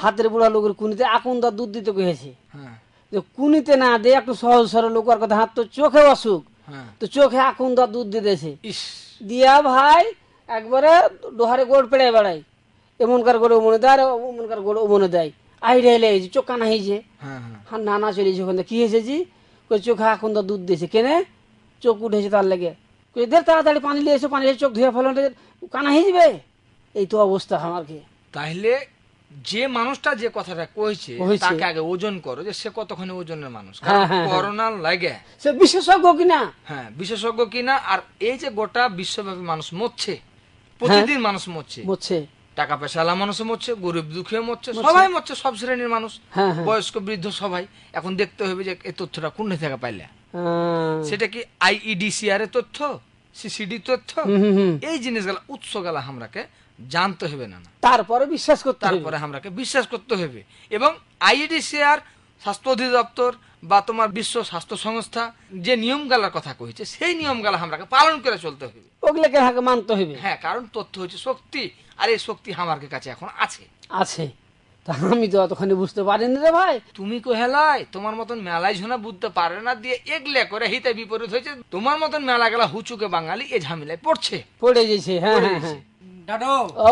হাতের বুড়া লোকের কুনিতে দা দুধ দিতে কইছে হ্যাঁ যে কুনিতে না দে একটু সহজ সরল লোক আর কথা হাত হ্যাঁ। তো চোখে অসুখ তো চোখে দা দুধ দিতেছে দিয়া ভাই একবারে ডোহারে গোড় পেড়ে বেড়াই এমনকার করে উমনে দেয় আর অমনকার করে উমনে দেয় আইরে এলে হয়েছে চোখ কানা হয়েছে হ্যাঁ, হ্যাঁ।, হ্যাঁ নানা চলেছে ওখানে কি হয়েছে জি কই চোখ এখন তো দুধ দিয়েছে কেনে চোখ উঠেছে তার লেগে কই দের তাড়াতাড়ি পানি নিয়ে এসো পানি চোখ ধুয়ে ফেলো কানা হয়ে যাবে এই তো অবস্থা আমার কি তাহলে যে মানুষটা যে কথাটা কইছে তাকে আগে ওজন করো যে সে কতখানি ওজনের মানুষ হ্যাঁ, করোনা লাগে সে বিশেষজ্ঞ কিনা হ্যাঁ বিশেষজ্ঞ কিনা আর এই যে গোটা বিশ্বব্যাপী মানুষ মরছে প্রতিদিন মানুষ মরছে মরছে টাকা আলা মানুষও মরছে গরিব দুঃখেও মরছে সবাই মরছে সব শ্রেণীর মানুষ হ্যাঁ, হ্যাঁ। বয়স্ক বৃদ্ধ সবাই এখন দেখতে হবে যে এই তথ্যটা কোন থেকে পাইলে সেটা কি আইইডিসিআর e এর তথ্য সিসিডি তথ্য এই উৎস গেলা আমরাকে জানতে হবে না তারপরে বিশ্বাস করতে তারপরে আমরাকে বিশ্বাস করতে হবে এবং আইইডিসিআর e স্বাস্থ্য অধিদপ্তর বা তোমার বিশ্ব স্বাস্থ্য সংস্থা যে নিয়মগালার কথা কইছে সেই নিয়মগালা আমরাকে পালন করে চলতে হইবে ওগুলাকে আমাকে মানতে হইবে হ্যাঁ কারণ তথ্য হচ্ছে শক্তি আর এই শক্তি আমার কাছে এখন আছে আছে তা আমি তো অতখানি বুঝতে পারিনি রে ভাই তুমি হেলাই তোমার মতন মেলায় ঝোনা বুঝতে পারে না দিয়ে এগলে করে হিতে বিপরীত হয়েছে তোমার মতন মেলা গেলা হুচুকে বাঙালি এ ঝামেলায় পড়ছে পড়ে গেছে হ্যাঁ হ্যাঁ হ্যাঁ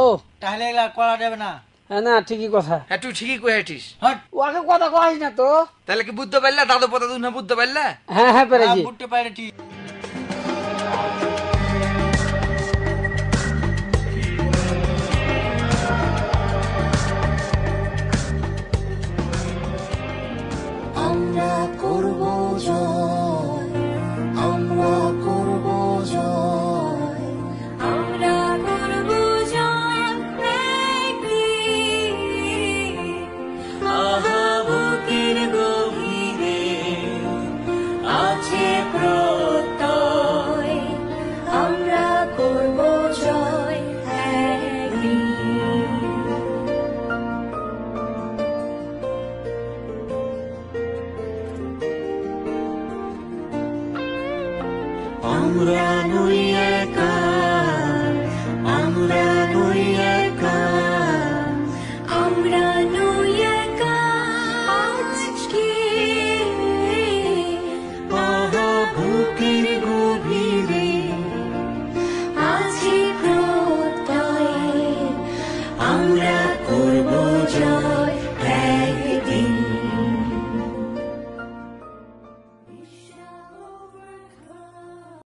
ও তাহলে করা যাবে না হ্যাঁ না ঠিকই কথা দু হ্যাঁ, তুই ঠিকই হ্যাঁ। ওকে কথা না তো তাহলে কি বুঝতে পারলা বুঝতে হ্যাঁ হ্যাঁ পেরেছি বুঝতে পারে ঠিক